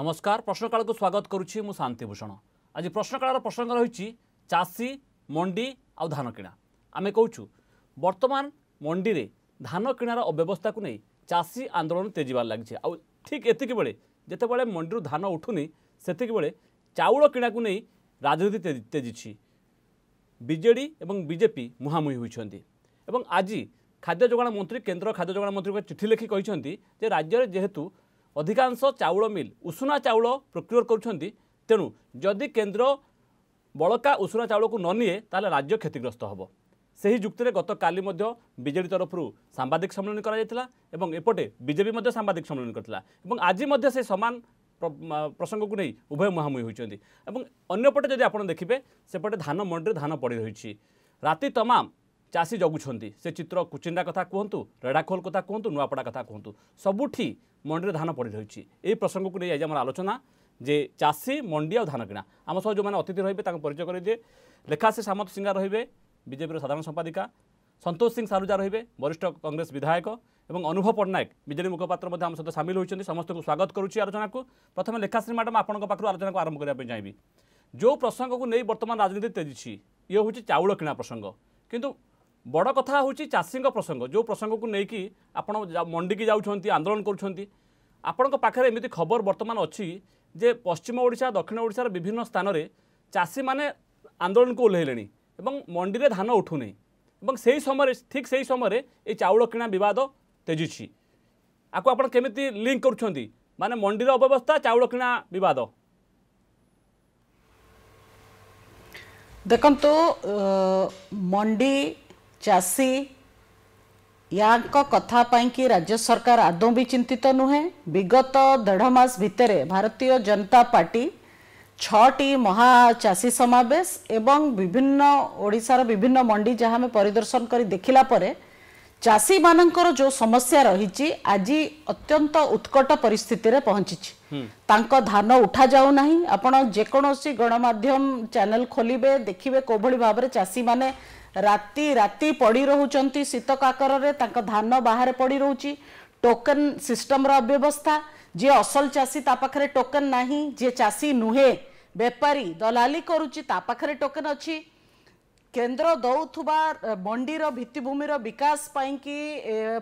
নমস্কার প্রশ্নকালকে স্বাগত করুছি মু শান্তিভূষণ আজ প্রশ্নকালর প্রসঙ্গ রয়েছে চাষী মন্ডি আউ ধান কিণা আমি কৌছু বর্তমান মন্ডিরে ধান কিণার অব্যবস্থাকে নিয়ে চাষী আন্দোলন তেজিবার লাগিছে আউ ঠিক এতিকি বেড়ে যেতবে মন্ডির ধান উঠুনি সেতিকি বেড়ে চাউল কিণাকে নিয়ে রাজনীতি তেজিছি বিজেডি এবং বিজেপি মুহামুহি হয়েছেন এবং আজ খাদ্য যোগাণ মন্ত্রী কেন্দ্র খাদ্য যোগাণ মন্ত্রীকে চিঠি লেখি যে রাজ্যের যেহেতু ଅଧିକାଂଶ ଚାଉଳ ମିଲ୍ ଉଷୁନା ଚାଉଳ ପ୍ରୋକ୍ୟୁର କରୁଛନ୍ତି ତେଣୁ ଯଦି କେନ୍ଦ୍ର ବଳକା ଉଷୁନା ଚାଉଳକୁ ନ ନିଏ ତାହେଲେ ରାଜ୍ୟ କ୍ଷତିଗ୍ରସ୍ତ ହେବ ସେହି ଯୁକ୍ତିରେ ଗତକାଲି ମଧ୍ୟ ବିଜେଡ଼ି ତରଫରୁ ସାମ୍ବାଦିକ ସମ୍ମିଳନୀ କରାଯାଇଥିଲା ଏବଂ ଏପଟେ ବିଜେପି ମଧ୍ୟ ସାମ୍ବାଦିକ ସମ୍ମିଳନୀ କରିଥିଲା ଏବଂ ଆଜି ମଧ୍ୟ ସେ ସମାନ ପ୍ରସଙ୍ଗକୁ ନେଇ ଉଭୟ ମୁହାଁମୁହିଁ ହୋଇଛନ୍ତି ଏବଂ ଅନ୍ୟପଟେ ଯଦି ଆପଣ ଦେଖିବେ ସେପଟେ ଧାନ ମଣ୍ଡିରେ ଧାନ ପଡ଼ି ରହିଛି ରାତି ତମାମ ଚାଷୀ ଜଗୁଛନ୍ତି ସେ ଚିତ୍ର କୁଚିଣ୍ଡା କଥା କୁହନ୍ତୁ ରେଡ଼ାଖୋଲ କଥା କୁହନ୍ତୁ ନୂଆପଡ଼ା କଥା କୁହନ୍ତୁ ସବୁଠି ମଣ୍ଡିରେ ଧାନ ପଡ଼ି ରହିଛି ଏହି ପ୍ରସଙ୍ଗକୁ ନେଇ ଆଜି ଆମର ଆଲୋଚନା ଯେ ଚାଷୀ ମଣ୍ଡି ଆଉ ଧାନ କିଣା ଆମ ସହ ଯେଉଁମାନେ ଅତିଥି ରହିବେ ତାଙ୍କୁ ପରିଚୟ କରିଦିଏ ଲେଖାଶ୍ରୀ ସାମନ୍ତ ସିଂହା ରହିବେ ବିଜେପିର ସାଧାରଣ ସମ୍ପାଦିକା ସନ୍ତୋଷ ସିଂ ସାରୁଜା ରହିବେ ବରିଷ୍ଠ କଂଗ୍ରେସ ବିଧାୟକ ଏବଂ ଅନୁଭବ ପଟ୍ଟନାୟକ ବିଜେଡି ମୁଖପାତ୍ର ମଧ୍ୟ ଆମ ସହିତ ସାମିଲ ହୋଇଛନ୍ତି ସମସ୍ତଙ୍କୁ ସ୍ୱାଗତ କରୁଛି ଆଲୋଚନାକୁ ପ୍ରଥମେ ଲେଖାଶ୍ରୀ ମ୍ୟାଡ଼ାମ୍ ଆପଣଙ୍କ ପାଖରୁ ଆଲୋଚନାକୁ ଆରମ୍ଭ କରିବା ପାଇଁ ଚାହିଁବି ଯେଉଁ ପ୍ରସଙ୍ଗକୁ ନେଇ ବର୍ତ୍ତମାନ ରାଜନୀତି ତେଜିଛି ଇଏ ହେଉଛି ଚାଉଳ କିଣା ପ୍ରସଙ୍ଗ କିନ୍ତୁ বড় কথা হচ্ছে চাষীঙ্ প্রসঙ্গ যে প্রসঙ্গক নেই আপনার মন্ডিকি যাচ্ছেন আন্দোলন করছেন আপনার পাখে এমনি খবর বর্তমান অছি যে পশ্চিম ওড়শা দক্ষিণ ওড়শার বিভিন্ন স্থানরে চাষী মানে আন্দোলনকে ওহ্লাইলে এবং মন্ডিরে ধান উঠুনি এবং সেই সময় ঠিক সেই সময় এই চাউল কিনা বিবাদ তেজুছি আকু আপনার কেমিতি লিঙ্ক করছেন মানে মন্ডির অব্যবস্থা চাউল কিনা বিবাদ দেখন্তু মন্ডি ଚାଷୀ ୟାଙ୍କ କଥା ପାଇଁକି ରାଜ୍ୟ ସରକାର ଆଦୌ ବି ଚିନ୍ତିତ ନୁହେଁ ବିଗତ ଦେଢ଼ ମାସ ଭିତରେ ଭାରତୀୟ ଜନତା ପାର୍ଟି ଛଅଟି ମହା ଚାଷୀ ସମାବେଶ ଏବଂ ବିଭିନ୍ନ ଓଡ଼ିଶାର ବିଭିନ୍ନ ମଣ୍ଡି ଯାହା ଆମେ ପରିଦର୍ଶନ କରି ଦେଖିଲା ପରେ ଚାଷୀମାନଙ୍କର ଯେଉଁ ସମସ୍ୟା ରହିଛି ଆଜି ଅତ୍ୟନ୍ତ ଉତ୍କଟ ପରିସ୍ଥିତିରେ ପହଞ୍ଚିଛି ତାଙ୍କ ଧାନ ଉଠାଯାଉନାହିଁ ଆପଣ ଯେକୌଣସି ଗଣମାଧ୍ୟମ ଚ୍ୟାନେଲ ଖୋଲିବେ ଦେଖିବେ କେଉଁଭଳି ଭାବରେ ଚାଷୀମାନେ ରାତି ରାତି ପଡ଼ି ରହୁଛନ୍ତି ଶୀତକ ଆକାରରେ ତାଙ୍କ ଧାନ ବାହାରେ ପଡ଼ି ରହୁଛି ଟୋକନ୍ ସିଷ୍ଟମର ଅବ୍ୟବସ୍ଥା ଯିଏ ଅସଲ ଚାଷୀ ତା ପାଖରେ ଟୋକନ୍ ନାହିଁ ଯିଏ ଚାଷୀ ନୁହେଁ ବେପାରୀ ଦଲାଲି କରୁଛି ତା ପାଖରେ ଟୋକନ୍ ଅଛି କେନ୍ଦ୍ର ଦେଉଥିବା ମଣ୍ଡିର ଭିତ୍ତିଭୂମିର ବିକାଶ ପାଇଁକି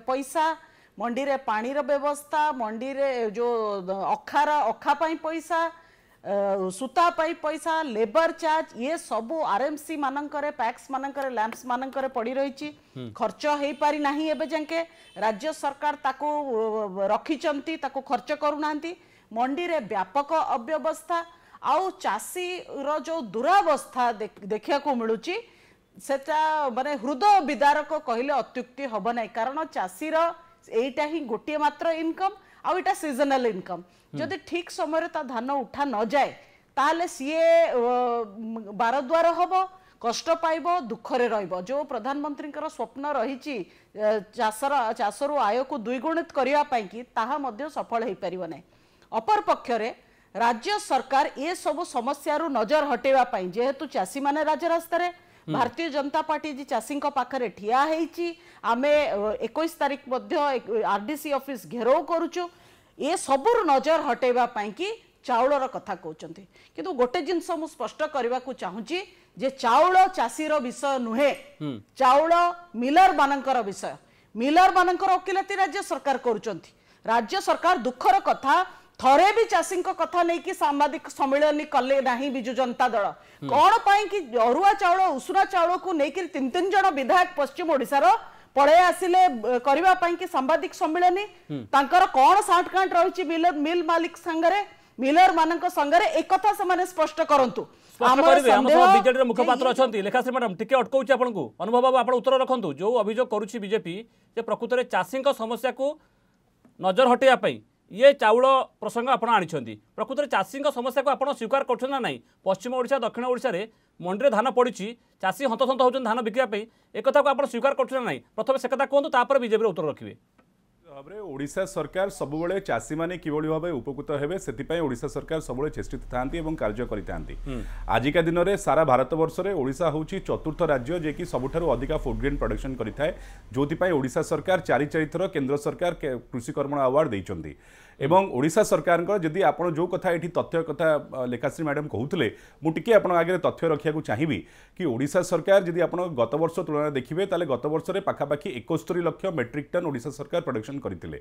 ପଇସା ମଣ୍ଡିରେ ପାଣିର ବ୍ୟବସ୍ଥା ମଣ୍ଡିରେ ଯେଉଁ ଅଖାର ଅଖା ପାଇଁ ପଇସା सूता पाइप पैसा लेबर चार्ज ये सब आरएमसी मानकरे पैक्स मानकरे लैंप्स मानकरे पड़ी रही खर्च हो पारी ना एवं जाके राज्य सरकार ताको रखी ताको खर्च करूना मंडी रे व्यापक अव्यवस्था आउ चाषी रो जो दुरावस्था देखा मिलूची ସେଟା ମାନେ ହୃଦୟ ବିଦାରକ କହିଲେ ଅତ୍ୟୁକ୍ତି ହେବ ନାହିଁ କାରଣ ଚାଷୀର ଏଇଟା ହିଁ ଗୋଟିଏ ମାତ୍ର ଇନକମ୍ ଆଉ ଏଇଟା ସିଜନାଲ ଇନକମ୍ ଯଦି ଠିକ୍ ସମୟରେ ତା ଧାନ ଉଠା ନଯାଏ ତାହେଲେ ସିଏ ବାରଦ୍ୱାର ହବ କଷ୍ଟ ପାଇବ ଦୁଃଖରେ ରହିବ ଯେଉଁ ପ୍ରଧାନମନ୍ତ୍ରୀଙ୍କର ସ୍ୱପ୍ନ ରହିଛି ଚାଷର ଚାଷରୁ ଆୟକୁ ଦ୍ୱିଗୁଣିତ କରିବା ପାଇଁକି ତାହା ମଧ୍ୟ ସଫଳ ହୋଇପାରିବ ନାହିଁ ଅପରପକ୍ଷରେ ରାଜ୍ୟ ସରକାର ଏସବୁ ସମସ୍ୟାରୁ ନଜର ହଟେଇବା ପାଇଁ ଯେହେତୁ ଚାଷୀମାନେ ରାଜରାସ୍ତାରେ ଭାରତୀୟ ଜନତା ପାର୍ଟି ଆଜି ଚାଷୀଙ୍କ ପାଖରେ ଠିଆ ହେଇଛି ଆମେ ଏକୋଇଶ ତାରିଖ ମଧ୍ୟ ଆର୍ଡିସି ଅଫିସ ଘେରଉ କରୁଛୁ ଏ ସବୁରୁ ନଜର ହଟେଇବା ପାଇଁକି ଚାଉଳର କଥା କହୁଛନ୍ତି କିନ୍ତୁ ଗୋଟେ ଜିନିଷ ମୁଁ ସ୍ପଷ୍ଟ କରିବାକୁ ଚାହୁଁଛି ଯେ ଚାଉଳ ଚାଷୀର ବିଷୟ ନୁହେଁ ଚାଉଳ ମିଲର ମାନଙ୍କର ବିଷୟ ମିଲର ମାନଙ୍କର ଓକିଲାତି ରାଜ୍ୟ ସରକାର କରୁଛନ୍ତି ରାଜ୍ୟ ସରକାର ଦୁଃଖର କଥା ଥରେ ବି ଚାଷୀଙ୍କ କଥା ନେଇକି ସାମ୍ବାଦିକ ସମ୍ମିଳନୀ କଲେ ନାହିଁ ବିଜୁ ଜନତା ଦଳ କଣ ପାଇଁ କି ଅରୁଆ ଚାଉଳ ଉଷୁନା ଚାଉଳକୁ ନେଇକି ତିନି ତିନି ଜଣ ବିଧାୟକ ପଶ୍ଚିମ ଓଡ଼ିଶାର ପଳେଇ ଆସିଲେ କରିବା ପାଇଁ କି ସାମ୍ବାଦିକ ସମ୍ମିଳନୀ ତାଙ୍କର କଣ ସାର୍ଟକାଣ୍ଟ ରହିଛି ମିଲର ମିଲ୍ ମାଲିକ ସାଙ୍ଗରେ ମିଲର ମାନଙ୍କ ସାଙ୍ଗରେ ଏକଥା ସେମାନେ ସ୍ପଷ୍ଟ କରନ୍ତୁ ବିଜେଡିର ମୁଖପାତ୍ର ଅଛନ୍ତି ଲେଖାଶ୍ରୀ ମ୍ୟାଡାମ ଟିକେ ଅଟକଉଛି ଆପଣଙ୍କୁ ଅନୁଭବ ବାବୁ ଆପଣ ଉତ୍ତର ରଖନ୍ତୁ ଯୋଉ ଅଭିଯୋଗ କରୁଛି ବିଜେପି ଯେ ପ୍ରକୃତରେ ଚାଷୀଙ୍କ ସମସ୍ୟାକୁ ନଜର ହଟେଇବା ପାଇଁ ଇଏ ଚାଉଳ ପ୍ରସଙ୍ଗ ଆପଣ ଆଣିଛନ୍ତି ପ୍ରକୃତରେ ଚାଷୀଙ୍କ ସମସ୍ୟାକୁ ଆପଣ ସ୍ୱୀକାର କରୁଛନ୍ତି ନା ନାହିଁ ପଶ୍ଚିମ ଓଡ଼ିଶା ଦକ୍ଷିଣ ଓଡ଼ିଶାରେ ମଣ୍ଡିରେ ଧାନ ପଡ଼ିଛି ଚାଷୀ ହନ୍ତସନ୍ତ ହେଉଛନ୍ତି ଧାନ ବିକିବା ପାଇଁ ଏକଥାକୁ ଆପଣ ସ୍ୱୀକାର କରୁଛନ୍ତି ନା ନାହିଁ ପ୍ରଥମେ ସେକଥା କୁହନ୍ତୁ ତାପରେ ବିଜେପିର ଉତ୍ତର ରଖିବେ ଭାବରେ ଓଡ଼ିଶା ସରକାର ସବୁବେଳେ ଚାଷୀମାନେ କିଭଳି ଭାବେ ଉପକୃତ ହେବେ ସେଥିପାଇଁ ଓଡ଼ିଶା ସରକାର ସବୁବେଳେ ଚେଷ୍ଟିତ ଥାଆନ୍ତି ଏବଂ କାର୍ଯ୍ୟ କରିଥାନ୍ତି ଆଜିକା ଦିନରେ ସାରା ଭାରତବର୍ଷରେ ଓଡ଼ିଶା ହେଉଛି ଚତୁର୍ଥ ରାଜ୍ୟ ଯିଏକି ସବୁଠାରୁ ଅଧିକା ଫୁଡ୍ଗ୍ରେନ୍ ପ୍ରଡକ୍ସନ୍ କରିଥାଏ ଯେଉଁଥିପାଇଁ ଓଡ଼ିଶା ସରକାର ଚାରି ଚାରିଥର କେନ୍ଦ୍ର ସରକାର କୃଷିକର୍ମଣ ଆୱାର୍ଡ଼ ଦେଇଛନ୍ତି এবং ଓଡ଼ିଶା ସରକାରଙ୍କର ଯଦି ଆପଣ ଯେଉଁ କଥା ଏଠି ତଥ୍ୟ କଥା ଲେଖାଶ୍ରୀ ମ୍ୟାଡ଼ାମ୍ କହୁଥିଲେ ମୁଁ ଟିକିଏ ଆପଣଙ୍କ ଆଗରେ ତଥ୍ୟ ରଖିବାକୁ ଚାହିଁବି କି ଓଡ଼ିଶା ସରକାର ଯଦି ଆପଣ ଗତ ବର୍ଷ ତୁଳନାରେ ଦେଖିବେ ତାହେଲେ ଗତ ବର୍ଷରେ ପାଖାପାଖି ଏକସ୍ତରୀ ଲକ୍ଷ ମେଟ୍ରିକ୍ ଟନ୍ ଓଡ଼ିଶା ସରକାର ପ୍ରଡକ୍ସନ୍ କରିଥିଲେ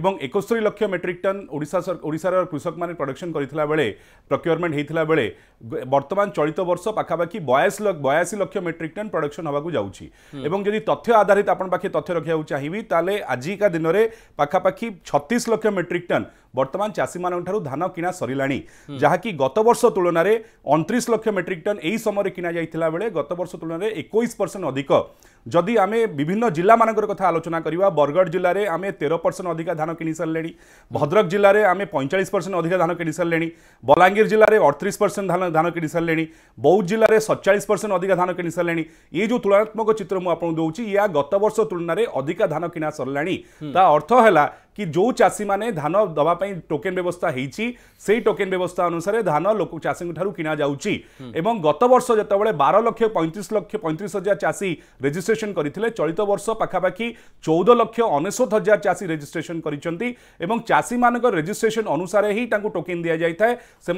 ଏବଂ ଏକସ୍ତରୀ ଲକ୍ଷ ମେଟ୍ରିକ୍ ଟନ୍ ଓଡ଼ିଶା ଓଡ଼ିଶାର କୃଷକମାନେ ପ୍ରଡକ୍ସନ୍ କରିଥିଲା ବେଳେ ପ୍ରକ୍ୟୁରମେଣ୍ଟ ହୋଇଥିଲା ବେଳେ ବର୍ତ୍ତମାନ ଚଳିତ ବର୍ଷ ପାଖାପାଖି ବୟାଅଶୀ ବୟାଅଶୀ ଲକ୍ଷ ମେଟ୍ରିକ୍ ଟନ୍ ପ୍ରଡକ୍ସନ୍ ହେବାକୁ ଯାଉଛି ଏବଂ ଯଦି ତଥ୍ୟ ଆଧାରିତ ଆପଣ ପାଖେ ତଥ୍ୟ ରଖିବାକୁ ଚାହିଁବି ତାହେଲେ ଆଜିକା ଦିନରେ ପାଖାପାଖି ଛତିଶ ଲକ୍ଷ ମେଟ୍ରିକ୍ ଟନ୍ ବର୍ତ୍ତମାନ ବର୍ତ୍ତମାନ ଚାଷୀମାନଙ୍କଠାରୁ ଧାନ କିଣା ସରିଲାଣି ଯାହାକି ଗତ ବର୍ଷ ତୁଳନାରେ ଅଣତିରିଶ ଲକ୍ଷ ମେଟ୍ରିକ ଟନ୍ ଏହି ସମୟରେ କିଣା ଯାଇଥିଲା ବେଳେ ଗତ ବର୍ଷ ତୁଳନାରେ ଏକୋଇଶ ପରସେଣ୍ଟ ଅଧିକ ଯଦି ଆମେ ବିଭିନ୍ନ ଜିଲ୍ଲାମାନଙ୍କର କଥା ଆଲୋଚନା କରିବା ବରଗଡ଼ ଜିଲ୍ଲାରେ ଆମେ ତେର ପରସେଣ୍ଟ ଅଧିକା ଧାନ କିଣି ସାରିଲେଣି ଭଦ୍ରକ ଜିଲ୍ଲାରେ ଆମେ ପଇଁଚାଳିଶ ପରସେଣ୍ଟ ଅଧିକା ଧାନ କିଣି ସାରିଲେଣି ବଲାଙ୍ଗୀର ଜିଲ୍ଲାରେ ଅଠତିରିଶ ପରସେଣ୍ଟ ଧାନ ଧାନ କିଣି ସାରିଲେଣି ବୌଦ୍ଧ ଜିଲ୍ଲାରେ ସତଚାଳିଶ ପରସେଣ୍ଟ ଅଧିକା ଧାନ କିଣି ସାରିଲେଣି ଏ ଯେଉଁ ତୁଳନାତ୍ମକ ଚିତ୍ର ମୁଁ ଆପଣଙ୍କୁ ଦେଉଛି ଏହା ଗତ ବର୍ଷ ତୁଳନାରେ ଅଧିକା ଧାନ କିଣା ସରିଲାଣି ତା ଅର୍ଥ ହେଲା कि जो चासी माने धान दवापाई टोकन व्यवस्था होती टोकन व्यवस्था अनुसार धान लोक चाषी किणाऊँगी एवं गत वर्ष जो बार लक्ष पैंतीस लक्ष पैंतीस हजार चाषी रेजिट्रेसन करते चलित बर्ष पखापाखि चौदह लक्ष अनेशत हजार चाषी रेजिट्रेसन करीम रेजिट्रेसन अनुसार ही टोकन दि जाए से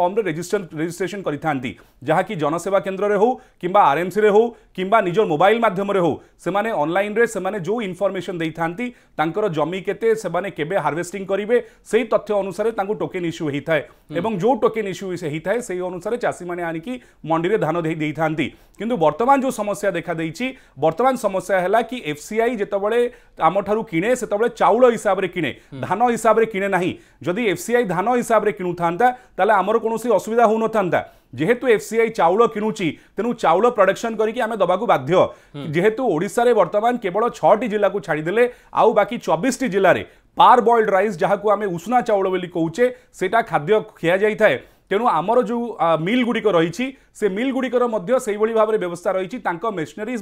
फर्म्रे रेजिट्रेसन करती जहाँकि जनसेवा केन्द्र में हो कि आरएमसी एमसी हो कि निज मोबाइल मध्यम होने अनल जो इनफर्मेसन देर जमी के से के हारवेटिंग करेंगे से तथ्य अनुसार टोकन इश्यू होता है जो टोकन इश्यू से ही थाए अनुसार चाषी मैंने आनिकी मंडी में धान था कि बर्तमान जो समस्या देखाई बर्तमान समस्या है कि एफ सी आई जिते आम ठू कि चाउल हिसाब से किणे धान हिसाब से किणे ना जदि एफ सी आई धान हिसाब से किणु था आमर कौन असुविधा हो न था જેহেতু FCI ચાવળો કિનોચી તેન ચાવળો પ્રોડક્શન કરી કે અમે દવાકુ બાધ્ય જેહત ઓડિશા રે વર્તમાન કેવળો 6 ટી જિલ્લાકુ છાડી દેલે આઉ બાકી 24 ટી જિલ્લા રે પાર બોઇલ્ડ રાઇસ જહાકુ અમે ઉસના ચાવળો વેલી કૌચે સેટા ખાદ્ય ખયા જાઈ થાયે তেণু আমার যে মিল গুড়ি রয়েছে সে মিল গুড়ি সেইভাবে ভাবে ব্যবস্থা রয়েছে তাঁর মেশিনারিজ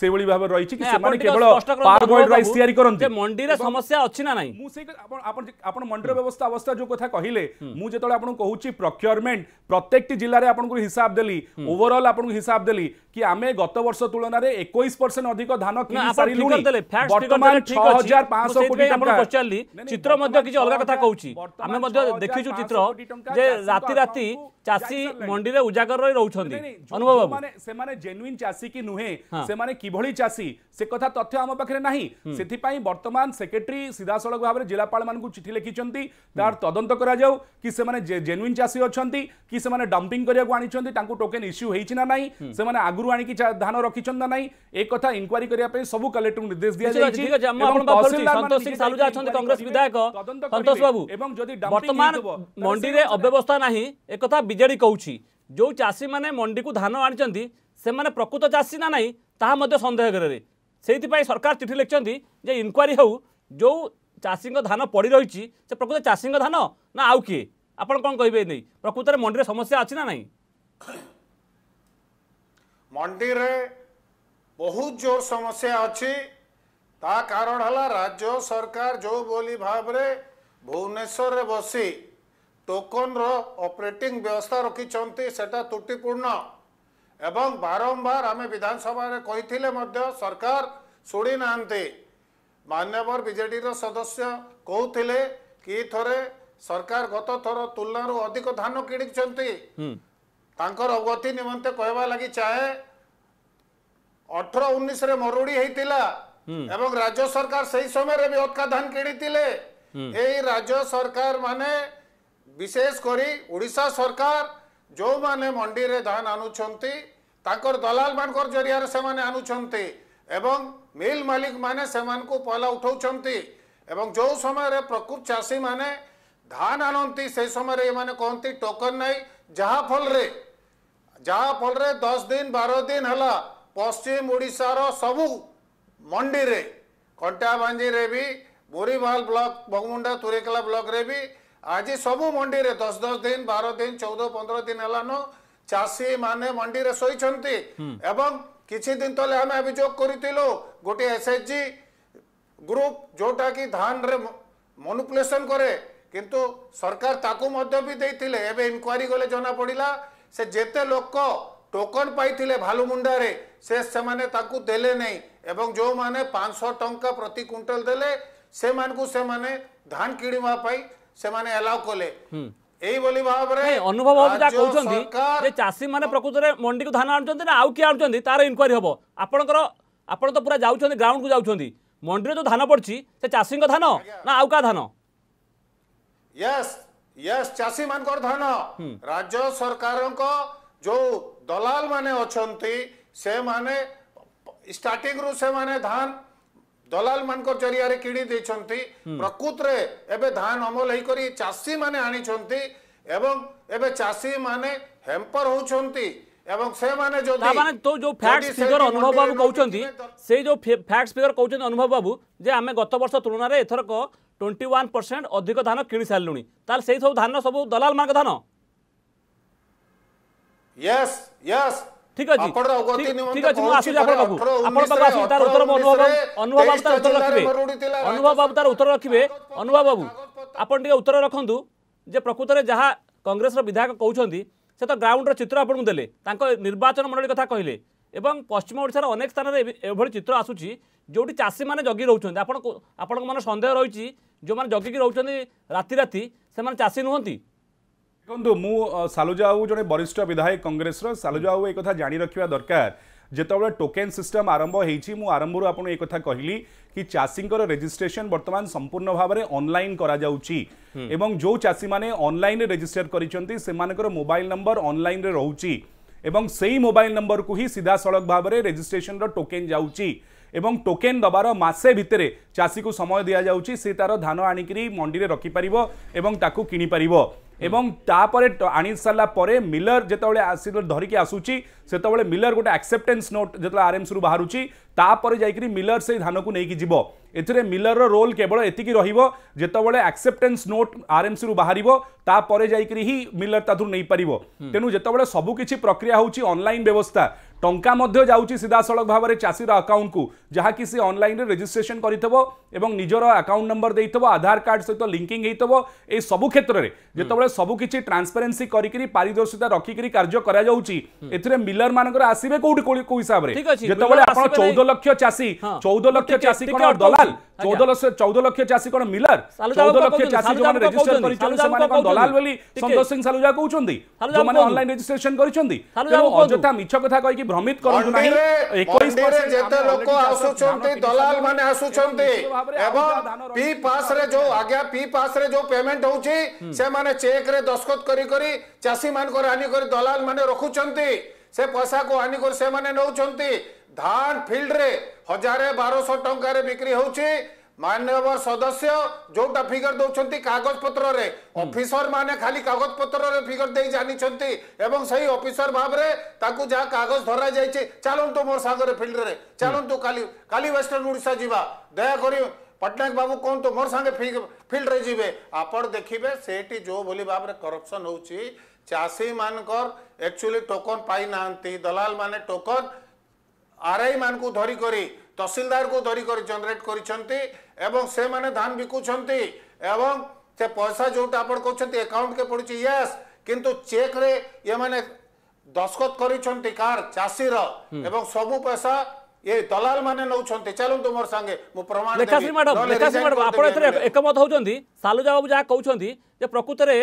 সেইভাবে ভাবে রয়েছে কি সেমানে কেবল পারবয়েড রাইস তৈরি করতে মন্ডির সমস্যা আছে না নাই মু সেই আপন আপন মন্ডির ব্যবস্থা অবস্থা যে কথা কহিলে মু যেতলে আপন কহুচি প্রক্যুরমেন্ট প্রত্যেকটি জেলার আপন হিসাব দেলি ওভারঅল আপন হিসাব দেলি কি আমি গত বর্ষ তুলনায় 21% অধিক ধান কিনি সারিলু বর্তমান 6500 কোটি টাকা পচারলি চিত্র মধ্যে কিছু অলগা কথা কহুচি আমি মধ্যে দেখিছু চিত্র যে রাতি Irati, চাষী মন্ডিরে উজাগর রই রহুছন্তি অনুভব বাবু মানে সেমানে জেনুইন চাষী কি নুহে সেমানে কিভলি চাষী সে কথা তথ্য আম পাখরে নাহি সেথিপাই বর্তমান সেক্রেটারি সিধাসলক ভাবে জেলাপাল মানুষ চিঠি লিখিছন্তি তার তদন্ত করা যাও কি সেমানে জেনুইন চাষী অছন্তি কি সেমানে ডম্পিং করিয়াকু আনিছন্তি তাঙ্কু টোকেন ইস্যু হইছি না নাই সেমানে আগুরু আনিকি ধান রখিছন না নাই এই কথা ইনকোয়ারি করিয়া পই সবু কালেক্টর নির্দেশ দিয়া যাইছি ঠিক আছে আমি আপন পাখ করছি সন্তোষ সিং সালুজা অছন্তি কংগ্রেস বিধায়ক সন্তোষ বাবু এবং যদি ডম্পিং বর্তমান মন্ডিরে অব্যবস্থা নাহি এ কথা বিজেডি କହୁଛି ଯେଉଁ ଚାଷୀମାନେ ମଣ୍ଡିକୁ ଧାନ ଆଣିଛନ୍ତି ସେମାନେ ପ୍ରକୃତ ଚାଷୀ ନା ନାହିଁ ତାହା ମଧ୍ୟ ସନ୍ଦେହ ଘେରରେ ସେଇଥିପାଇଁ ସରକାର ଚିଠି ଲେଖିଛନ୍ତି ଯେ ଇନକ୍ୱାରି ହେଉ ଯେଉଁ ଚାଷୀଙ୍କ ଧାନ ପଡ଼ି ରହିଛି ସେ ପ୍ରକୃତ ଚାଷୀଙ୍କ ଧାନ ନା ଆଉ କିଏ ଆପଣ କ'ଣ କହିବେ ନେଇ ପ୍ରକୃତରେ ମଣ୍ଡିରେ ସମସ୍ୟା ଅଛି ନା ନାହିଁ ମଣ୍ଡିରେ ବହୁତ ଜୋର ସମସ୍ୟା ଅଛି ତା କାରଣ ହେଲା ରାଜ୍ୟ ସରକାର ଯେଉଁ ବୋଲି ଭାବରେ ଭୁବନେଶ୍ୱରରେ ବସି ଟୋକନର ଅପରେଟିଂ ବ୍ୟବସ୍ଥା ରଖିଛନ୍ତି ସେଟା ତ୍ରୁଟିପୂର୍ଣ୍ଣ ଏବଂ ବାରମ୍ବାର ଆମେ ବିଧାନସଭାରେ କହିଥିଲେ ମଧ୍ୟ ସରକାର ଶୁଣି ନାହାନ୍ତି ମାନ୍ୟବର ବିଜେଡ଼ିର ସଦସ୍ୟ କହୁଥିଲେ କି ଥରେ ସରକାର ଗତ ଥର ତୁଳନାରୁ ଅଧିକ ଧାନ କିଣିଛନ୍ତି ତାଙ୍କର ଅବଗତି ନିମନ୍ତେ କହିବା ଲାଗି ଚାହେଁ ଅଠର ଉଣେଇଶରେ ମରୁଡ଼ି ହେଇଥିଲା ଏବଂ ରାଜ୍ୟ ସରକାର ସେହି ସମୟରେ ବି ଅଟକା ଧାନ କିଣିଥିଲେ ଏଇ ରାଜ୍ୟ ସରକାର ମାନେ ବିଶେଷ କରି ଓଡ଼ିଶା ସରକାର ଯେଉଁମାନେ ମଣ୍ଡିରେ ଧାନ ଆଣୁଛନ୍ତି ତାଙ୍କର ଦଲାଲମାନଙ୍କର ଜରିଆରେ ସେମାନେ ଆଣୁଛନ୍ତି ଏବଂ ମିଲ୍ ମାଲିକମାନେ ସେମାନଙ୍କୁ ପହଲା ଉଠାଉଛନ୍ତି ଏବଂ ଯେଉଁ ସମୟରେ ପ୍ରକୃତ ଚାଷୀମାନେ ଧାନ ଆଣନ୍ତି ସେହି ସମୟରେ ଏମାନେ କହନ୍ତି ଟୋକନ୍ ନାହିଁ ଯାହାଫଳରେ ଯାହାଫଳରେ ଦଶ ଦିନ ବାର ଦିନ ହେଲା ପଶ୍ଚିମ ଓଡ଼ିଶାର ସବୁ ମଣ୍ଡିରେ କଣ୍ଟାବାଞ୍ଜିରେ ବି ବୋରିମାଲ ବ୍ଲକ ବଗୁମୁଣ୍ଡା ତୁରେକେଲା ବ୍ଲକରେ ବି आज सबु मंडी रे दस दस दिन बार दिन चौदह पंद्रह दिन हलान चाषी माने मंडी रे सोई एवं किसी दिन तले आम अभियोग करूँ गोटे एस एच जी ग्रुप जोटा कि धान रे मनुपुलेसन करे किंतु सरकार ताकू भी देते एवं इनक्वारी गले जना पड़ा से जिते लोक ଟୋକନ୍ ପାଇଥିଲେ ଭାଲୁମୁଣ୍ଡାରେ ସେ ସେମାନେ ତାଙ୍କୁ ଦେଲେ जो मैंने ଯେଉଁମାନେ ପାଞ୍ଚଶହ ଟଙ୍କା ପ୍ରତି କୁଇଣ୍ଟାଲ ଦେଲେ ସେମାନଙ୍କୁ ସେମାନେ ଧାନ କିଣିବା ପାଇଁ ସେମାନେ ଏଲାଉ କଲେ ଏଇଭଳି ଭାବରେ ଅନୁଭବ ବାବୁ ଯାହା କହୁଛନ୍ତି ଯେ ଚାଷୀମାନେ ପ୍ରକୃତରେ ମଣ୍ଡିକୁ ଧାନ ଆଣୁଛନ୍ତି ନା ଆଉ କିଏ ଆଣୁଛନ୍ତି ତାର ଇନକ୍ୱାରୀ ହବ ଆପଣଙ୍କର ଆପଣ ତ ପୁରା ଯାଉଛନ୍ତି ଗ୍ରାଉଣ୍ଡକୁ ଯାଉଛନ୍ତି ମଣ୍ଡିରେ ଯେଉଁ ଧାନ ପଡ଼ିଛି ସେ ଚାଷୀଙ୍କ ଧାନ ନା ଆଉ କାହା ଧାନ ୟେସ୍ ୟେସ୍ ଚାଷୀମାନଙ୍କର ଧାନ ରାଜ୍ୟ ସରକାରଙ୍କ ଯେଉଁ ଦଲାଲ ମାନେ ଅଛନ୍ତି ସେମାନେ ଷ୍ଟାର୍ଟିଂରୁ ସେମାନେ ଧାନ दलाल मान जरिया कि हम्म। प्रकृत धान अमल चाषी मान आषी मान हेम्पर हो एवं तो जो फैक्ट फिगर अनुभव बाबू कहते से जो फैक्ट फिगर कहते अनुभव बाबू जे आम गत वर्ष तुलन में एथरक ट्वेंटी वन अधिक धान किणी सारे तेल से सब धान सब दलाल मान धान यस यस ঠিক আছে ঠিক আছে ମୁଁ ଆସୁଛି ଆପଣ ପାଖକୁ ଆପଣ ପାଖକୁ ଆସୁଛି ତାର ଉତ୍ତର ଅନୁଭବ ଅନୁଭବ ବାବୁ ତାର ଉତ୍ତର ରଖିବେ ଅନୁଭବ ବାବୁ ତାର ଉତ୍ତର ରଖିବେ ଅନୁଭବ ବାବୁ ଆପଣ ଟିକେ ଉତ୍ତର ରଖନ୍ତୁ ଯେ ପ୍ରକୃତରେ ଯାହା କଂଗ୍ରେସର ବିଧାୟକ କହୁଛନ୍ତି ସେ ତ ଗ୍ରାଉଣ୍ଡର ଚିତ୍ର ଆପଣଙ୍କୁ ଦେଲେ ତାଙ୍କ ନିର୍ବାଚନ ମଣ୍ଡଳୀ କଥା କହିଲେ ଏବଂ ପଶ୍ଚିମ ଓଡ଼ିଶାର ଅନେକ ସ୍ଥାନରେ ଏଭଳି ଚିତ୍ର ଆସୁଛି ଯେଉଁଠି ଚାଷୀମାନେ ଜଗି ରହୁଛନ୍ତି ଆପଣ ଆପଣଙ୍କ ମାନ ସନ୍ଦେହ ରହିଛି ଯେଉଁମାନେ ଜଗିକି ରହୁଛନ୍ତି ରାତି ରାତି ସେମାନେ ଚାଷୀ ନୁହନ୍ତି ଦେଖନ୍ତୁ ମୁଁ ସାଲୁଜାହୁ ଜଣେ ବରିଷ୍ଠ ବିଧାୟକ କଂଗ୍ରେସର ସାଲୁଜାହୁ ଏ କଥା ଜାଣି ରଖିବା ଦରକାର ଯେତେବେଳେ ଟୋକେନ୍ ସିଷ୍ଟମ୍ ଆରମ୍ଭ ହେଇଛି ମୁଁ ଆରମ୍ଭରୁ ଆପଣ ଏ କଥା କହିଲି କି ଚାଷୀଙ୍କର ରେଜିଷ୍ଟ୍ରେସନ ବର୍ତ୍ତମାନ ସମ୍ପୂର୍ଣ୍ଣ ଭାବରେ ଅନଲାଇନ୍ କରାଯାଉଛି ଏବଂ ଯେଉଁ ଚାଷୀମାନେ ଅନଲାଇନ୍ରେ ରେଜିଷ୍ଟର କରିଛନ୍ତି ସେମାନଙ୍କର ମୋବାଇଲ୍ ନମ୍ବର ଅନଲାଇନ୍ରେ ରହୁଛି ଏବଂ ସେଇ ମୋବାଇଲ୍ ନମ୍ବରକୁ ହିଁ ସିଧାସଳଖ ଭାବରେ ରେଜିଷ୍ଟ୍ରେସନର ଟୋକେନ୍ ଯାଉଛି ଏବଂ ଟୋକେନ୍ ଦେବାର ମାସେ ଭିତରେ ଚାଷୀକୁ ସମୟ ଦିଆଯାଉଛି ସେ ତାର ଧାନ ଆଣିକରି ମଣ୍ଡିରେ ରଖିପାରିବ ଏବଂ ତାକୁ କିଣିପାରିବ এবং ତାପରେ ଆଣି ସାରିଲା ପରେ ମିଲର ଯେତେବେଳେ ଆସିଲେ ଧରିକି ଆସୁଛି ସେତେବେଳେ ମିଲର ଗୋଟେ ଆକ୍ସେପ୍ଟାନ୍ସ ନୋଟ୍ ଯେତେବେଳେ ଆର୍ଏମ୍ସିରୁ ବାହାରୁଛି ତାପରେ ଯାଇକରି ମିଲର ସେଇ ଧାନକୁ ନେଇକି ଯିବ ଏଥିରେ ମିଲରର ରୋଲ୍ କେବଳ ଏତିକି ରହିବ ଯେତେବେଳେ ଆକ୍ସେପ୍ଟାନ୍ସ ନୋଟ୍ ଆର୍ଏମ୍ସିରୁ ବାହାରିବ ତାପରେ ଯାଇକରି ହିଁ ମିଲର ତାଥିରୁ ନେଇପାରିବ ତେଣୁ ଯେତେବେଳେ ସବୁକିଛି ପ୍ରକ୍ରିୟା ହେଉଛି ଅନଲାଇନ୍ ବ୍ୟବସ୍ଥା ଟଙ୍କା ମଧ୍ୟ ଯାଉଛି ସିଧାସଳଖ ଭାବରେ ଚାଷୀର ଆକାଉଣ୍ଟକୁ ଯାହାକି ସେ ଅନଲାଇନ୍ରେ ରେଜିଷ୍ଟ୍ରେସନ୍ କରିଥିବ ଏବଂ ନିଜର ଆକାଉଣ୍ଟ ନମ୍ବର ଦେଇଥିବ ଆଧାର କାର୍ଡ଼ ସହିତ ଲିଙ୍କିଂ ହେଇଥିବ ଏହି ସବୁ କ୍ଷେତ୍ରରେ ଯେତେବେଳେ ସବୁକିଛି ଟ୍ରାନ୍ସପାରେନ୍ସି କରିକିରି ପାରିଦର୍ଶିତା ରଖିକିରି କାର୍ଯ୍ୟ କରାଯାଉଛି ଏଥିରେ ମିଲରମାନଙ୍କର ଆସିବେ କୋଉଠି କୋଉ ହିସାବରେ ଯେତେବେଳେ ଆପଣ ଚଉଦ ଲକ୍ଷ ଚାଷୀ ଚଉଦ ଲକ୍ଷ ଚାଷୀ କ'ଣ ଦଲାଲ ଚଉଦ ଚଉଦ ଲକ୍ଷ ଚାଷୀ କଣ ମିଲର ଚଉଦ ଲକ୍ଷ ଚାଷୀ ଯୋଉମାନେ ରେଜିଷ୍ଟର କରିଛନ୍ତି ସେମାନେ କଣ ଦଲାଲ ବୋଲି ସନ୍ତୋଷ ସିଂ ସାଲୁଜା କହୁଛନ୍ତି ଯୋଉମାନେ ଅନଲାଇନ ରେଜିଷ୍ଟ୍ରେସନ କରିଛନ୍ତି ତେଣୁ ଅଯଥା ମିଛ କଥା କହିକି ଭ୍ରମିତ କରନ୍ତୁ ନାହିଁ ଏକୋଇଶ ଯେତେ ଲୋକ ଆସୁଛନ୍ତି ଦଲାଲ ମାନେ ଆସୁଛନ୍ତି ଏବଂ ପି ପାସ୍ ରେ ଯୋଉ ଆଜ୍ଞା ପି ପାସ୍ ରେ ଯୋଉ ପେମେଣ୍ଟ ହଉଛି ସେମାନେ ଚେକ୍ ରେ ଦସ୍ତଖତ କରି କରି ଚାଷୀ ମାନଙ୍କର ଆଣିକରି ଦଲାଲ ମାନେ ରଖୁଛନ୍ତି ସେ ପଇସାକୁ ଆଣିକରି ସେମାନେ ନେଉଛନ୍ତି धान फिल्ड रे हजार बारश टकर बिक्री हो मानव सदस्य जो फिगर दौरान कागज पत्र अफिसर माने खाली कागज पत्र फिगर दे जानी एवं सही अफिसर भाव जहाँ कागज धरा जाए चलतु तो मोर सागर फिल्ड में चलतु तो काली वेस्टर्न ओडा जावा दयाक पटनायक बाबू कहतु तो मोर सागे फिल्ड में जी आप देखिए सीटी जो भली भाव करपसन होशी मानकर एक्चुअली टोकन पाई दलाल मैंने टोकन আরআই মানুষ করে তহসিলদার করে জেনেট করছেন এবং সে মানে ধান বিকুছেন এবং সে পয়সা যেটা আপনার একাউন্ট কে পড়ছে ইয়েস কিন্তু চেকরে মানে দস্কত করছেন কার চাষীর এবং সবু পয়সা ଏ ଦଲାଲ ମାନେ ନଉଛନ୍ତି ଚାଲନ୍ତୁ ମୋର ସାଙ୍ଗେ ମୁଁ ପ୍ରମାଣ ଆପଣ ଏକମତ ହଉଛନ୍ତି ସାଲୁଜା ବାବୁ ଯାହା କହୁଛନ୍ତି ଯେ ପ୍ରକୃତରେ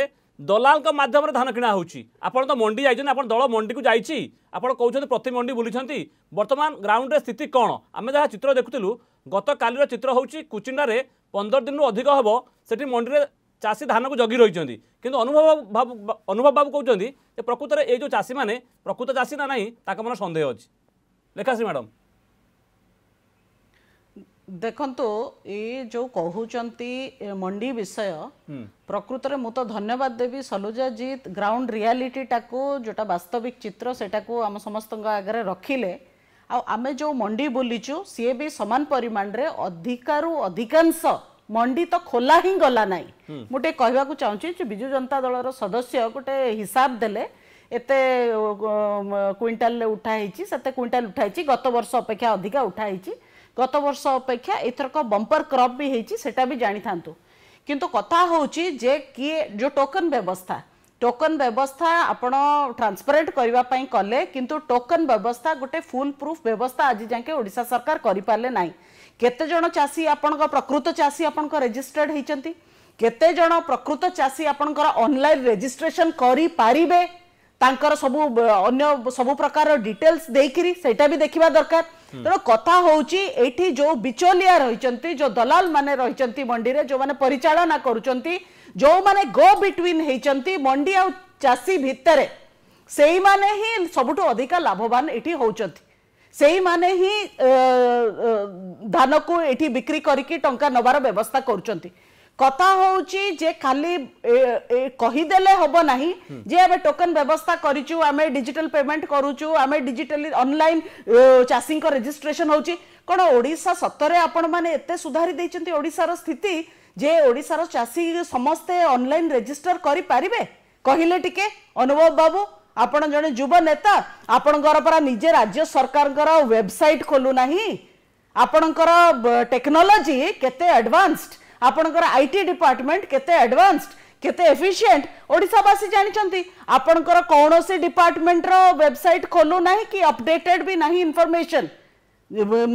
ଦଲାଲଙ୍କ ମାଧ୍ୟମରେ ଧାନ କିଣା ହେଉଛି ଆପଣ ତ ମଣ୍ଡି ଯାଇଛନ୍ତି ଆପଣ ଦଳ ମଣ୍ଡିକୁ ଯାଇଛି ଆପଣ କହୁଛନ୍ତି ପ୍ରତି ମଣ୍ଡି ବୁଲିଛନ୍ତି ବର୍ତ୍ତମାନ ଗ୍ରାଉଣ୍ଡରେ ସ୍ଥିତି କ'ଣ ଆମେ ଯାହା ଚିତ୍ର ଦେଖୁଥିଲୁ ଗତକାଲିର ଚିତ୍ର ହେଉଛି କୁଚିଣ୍ଡାରେ ପନ୍ଦର ଦିନରୁ ଅଧିକ ହେବ ସେଠି ମଣ୍ଡିରେ ଚାଷୀ ଧାନକୁ ଜଗି ରହିଛନ୍ତି କିନ୍ତୁ ଅନୁଭବ ବାବୁ ଅନୁଭବ ବାବୁ କହୁଛନ୍ତି ଯେ ପ୍ରକୃତରେ ଏଇ ଯେଉଁ ଚାଷୀମାନେ ପ୍ରକୃତ ଚାଷୀ ନା ନାହିଁ ତାଙ୍କ ମନ ସନ୍ଦେହ ଅଛି ଲେଖାଶ୍ରୀ ମ୍ୟାଡ଼ାମ୍ ଦେଖନ୍ତୁ ଏ ଯୋଉ କହୁଛନ୍ତି ମଣ୍ଡି ବିଷୟ ପ୍ରକୃତରେ ମୁଁ ତ ଧନ୍ୟବାଦ ଦେବି ସଲୁଜା ଜି ଗ୍ରାଉଣ୍ଡ ରିଆଲିଟିଟାକୁ ଯୋଉଟା ବାସ୍ତବିକ ଚିତ୍ର ସେଟାକୁ ଆମ ସମସ୍ତଙ୍କ ଆଗରେ ରଖିଲେ ଆଉ ଆମେ ଯୋଉ ମଣ୍ଡି ବୁଲିଛୁ ସିଏ ବି ସମାନ ପରିମାଣରେ ଅଧିକାରୁ ଅଧିକାଂଶ ମଣ୍ଡି ତ ଖୋଲା ହିଁ ଗଲା ନାହିଁ ମୁଁ ଟିକେ କହିବାକୁ ଚାହୁଁଛି ଯେ ବିଜୁ ଜନତା ଦଳର ସଦସ୍ୟ ଗୋଟେ ହିସାବ ଦେଲେ ଏତେ କ୍ୱିଣ୍ଟାଲରେ ଉଠା ହେଇଛି ସେତେ କ୍ୱିଣ୍ଟାଲ ଉଠା ହେଇଛି ଗତ ବର୍ଷ ଅପେକ୍ଷା ଅଧିକା ଉଠା ହେଇଛି ଗତ ବର୍ଷ ଅପେକ୍ଷା ଏଥରକ ବମ୍ପର କ୍ରପ୍ ବି ହେଇଛି ସେଟା ବି ଜାଣିଥାନ୍ତୁ କିନ୍ତୁ କଥା ହେଉଛି ଯେ କିଏ ଯେଉଁ ଟୋକନ୍ ବ୍ୟବସ୍ଥା ଟୋକନ୍ ବ୍ୟବସ୍ଥା ଆପଣ ଟ୍ରାନ୍ସପାରେଣ୍ଟ କରିବା ପାଇଁ କଲେ କିନ୍ତୁ ଟୋକନ୍ ବ୍ୟବସ୍ଥା ଗୋଟେ ଫୁଲ୍ ପ୍ରୁଫ୍ ବ୍ୟବସ୍ଥା ଆଜି ଯାକେ ଓଡ଼ିଶା ସରକାର କରିପାରିଲେ ନାହିଁ କେତେଜଣ ଚାଷୀ ଆପଣଙ୍କ ପ୍ରକୃତ ଚାଷୀ ଆପଣଙ୍କ ରେଜିଷ୍ଟ୍ରେଡ୍ ହେଇଛନ୍ତି କେତେଜଣ ପ୍ରକୃତ ଚାଷୀ ଆପଣଙ୍କର ଅନଲାଇନ୍ ରେଜିଷ୍ଟ୍ରେସନ୍ କରିପାରିବେ ତାଙ୍କର ସବୁ ଅନ୍ୟ ସବୁ ପ୍ରକାର ଡିଟେଲ୍ସ ଦେଇକିରି ସେଇଟା ବି ଦେଖିବା ଦରକାର ତେଣୁ କଥା ହେଉଛି ଏଇଠି ଯେଉଁ ବିଚଲିଆ ରହିଛନ୍ତି ଯେଉଁ ଦଲାଲ ମାନେ ରହିଛନ୍ତି ମଣ୍ଡିରେ ଯେଉଁମାନେ ପରିଚାଳନା କରୁଛନ୍ତି ଯେଉଁମାନେ ଗୋ ବିଟୱିନ୍ ହେଇଛନ୍ତି ମଣ୍ଡି ଆଉ ଚାଷୀ ଭିତରେ ସେଇମାନେ ହିଁ ସବୁଠୁ ଅଧିକା ଲାଭବାନ ଏଠି ହେଉଛନ୍ତି ସେଇମାନେ ହିଁ ଧାନକୁ ଏଠି ବିକ୍ରି କରିକି ଟଙ୍କା ନେବାର ବ୍ୟବସ୍ଥା କରୁଛନ୍ତି କଥା ହଉଛି ଯେ ଖାଲି କହିଦେଲେ ହବ ନାହିଁ ଯେ ଆମେ ଟୋକନ ବ୍ୟବସ୍ଥା କରିଛୁ ଆମେ ଡିଜିଟାଲ ପେମେଣ୍ଟ କରୁଛୁ ଆମେ ଡିଜିଟାଲି ଅନଲାଇନ ଚାଷୀଙ୍କ ରେଜିଷ୍ଟ୍ରେସନ ହଉଛି କଣ ଓଡ଼ିଶା ସତରେ ଆପଣମାନେ ଏତେ ସୁଧାରି ଦେଇଛନ୍ତି ଓଡ଼ିଶାର ସ୍ଥିତି ଯେ ଓଡ଼ିଶାର ଚାଷୀ ସମସ୍ତେ ଅନଲାଇନ ରେଜିଷ୍ଟର କରିପାରିବେ କହିଲେ ଟିକେ ଅନୁଭବ ବାବୁ ଆପଣ ଜଣେ ଯୁବ ନେତା ଆପଣଙ୍କର ପରା ନିଜେ ରାଜ୍ୟ ସରକାରଙ୍କର ୱେବସାଇଟ ଖୋଲୁନାହିଁ ଆପଣଙ୍କର ଟେକ୍ନୋଲୋଜି କେତେ ଆଡଭାନ୍ସଡ୍ ଆପଣଙ୍କର ଆଇଟି ଡିପାର୍ଟମେଣ୍ଟ କେତେ ଆଡଭାନ୍ସଡ କେତେ ଏଫିସିଏଣ୍ଟ ଓଡ଼ିଶାବାସୀ ଜାଣିଛନ୍ତି ଆପଣଙ୍କର କୌଣସି ଡିପାର୍ଟମେଣ୍ଟର ୱେବସାଇଟ୍ ଖୋଲୁ ନାହିଁ କି ଅପଡେଟେଡ୍ ବି ନାହିଁ ଇନଫର୍ମେସନ୍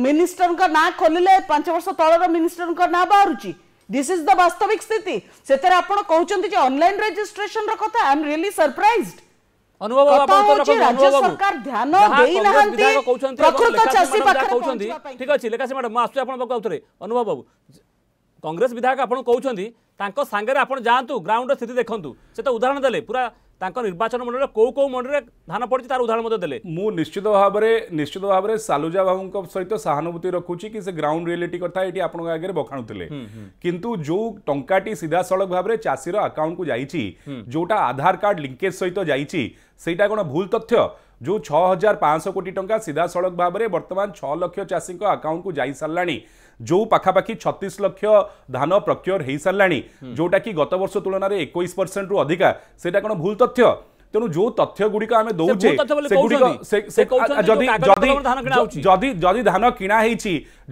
ମିନିଷ୍ଟରଙ୍କ ନାଁ ଖୋଲିଲେ ପାଞ୍ଚ ବର୍ଷ ତଳର ମିନିଷ୍ଟରଙ୍କ ନାଁ ବାହାରୁଛି ଦିସ୍ ଇଜ୍ ଦ ବାସ୍ତବିକ ସ୍ଥିତି ସେଥିରେ ଆପଣ କହୁଛନ୍ତି ଯେ ଅନଲାଇନ୍ ରେଜିଷ୍ଟ୍ରେସନର କଥା ଆଇ ଏମ୍ ରିଏଲି ସରପ୍ରାଇଜ୍ଡ ଠିକ ଅଛି ଲେଖାଶ୍ରୀ ମ୍ୟାଡାମ୍ ମୁଁ ଆସୁଛି ଆପଣଙ୍କ ପାଖକୁ ଆଉଥରେ ଅନୁଭବ ବାବୁ কংগ্রেস বিধায়ক আপনার কৌন তাঁর সাংরে আপনার যাতে গ্রাউন্ডর স্থিতি দেখুন সে তো উদাহরণ দেলে পুরা ତାଙ୍କ ନିର୍ବାଚନ ମଣ୍ଡଳୀର କେଉଁ କେଉଁ ମଣ୍ଡଳୀରେ ଧାନ ପଡ଼ିଛି ତାର ଉଦାହରଣ ମଧ୍ୟ ଦେଲେ ମୁଁ ନିଶ୍ଚିତ ଭାବରେ ନିଶ୍ଚିତ ଭାବରେ ସାଲୁଜା ବାବୁଙ୍କ ସହିତ ସହାନୁଭୂତି ରଖୁଛି କି ସେ ଗ୍ରାଉଣ୍ଡ ରିଆଲିଟି କଥା ଏଠି ଆପଣଙ୍କ ଆଗରେ ବଖାଣୁଥିଲେ କିନ୍ତୁ ଯୋଉ ଟଙ୍କାଟି ସିଧାସଳଖ ଭାବରେ ଚାଷୀର ଆକାଉଣ୍ଟକୁ ଯାଇଛି ଯୋଉଟା ଆଧାର କାର୍ଡ ଲିଙ୍କେଜ ସହିତ ଯାଇଛି ସେଇଟା କ'ଣ ଭୁଲ ତଥ୍ୟ ଯେଉଁ ଛଅ ହଜାର ପାଞ୍ଚଶହ କୋଟି ଟଙ୍କା ସିଧାସଳଖ ଭାବରେ ବର୍ତ୍ତମାନ ଛଅ ଲକ୍ଷ ଚାଷୀଙ୍କ ଆକାଉଣ୍ଟକୁ ଯାଇସାରିଲାଣି ଯେଉଁ ପାଖାପାଖି ଛତିଶ ଲକ୍ଷ ଧାନ ପ୍ରକ୍ୟୋର ହୋଇସାରିଲାଣି ଯେଉଁଟାକି ଗତ ବର୍ଷ ତୁଳନାରେ ଏକୋଇଶ ପରସେଣ୍ଟରୁ ଅଧିକା ସେଇଟା କ'ଣ ଭୁଲ ତଥ୍ୟ तेणु जो तथ्य गुड़िक दौचे जदि धान किणाई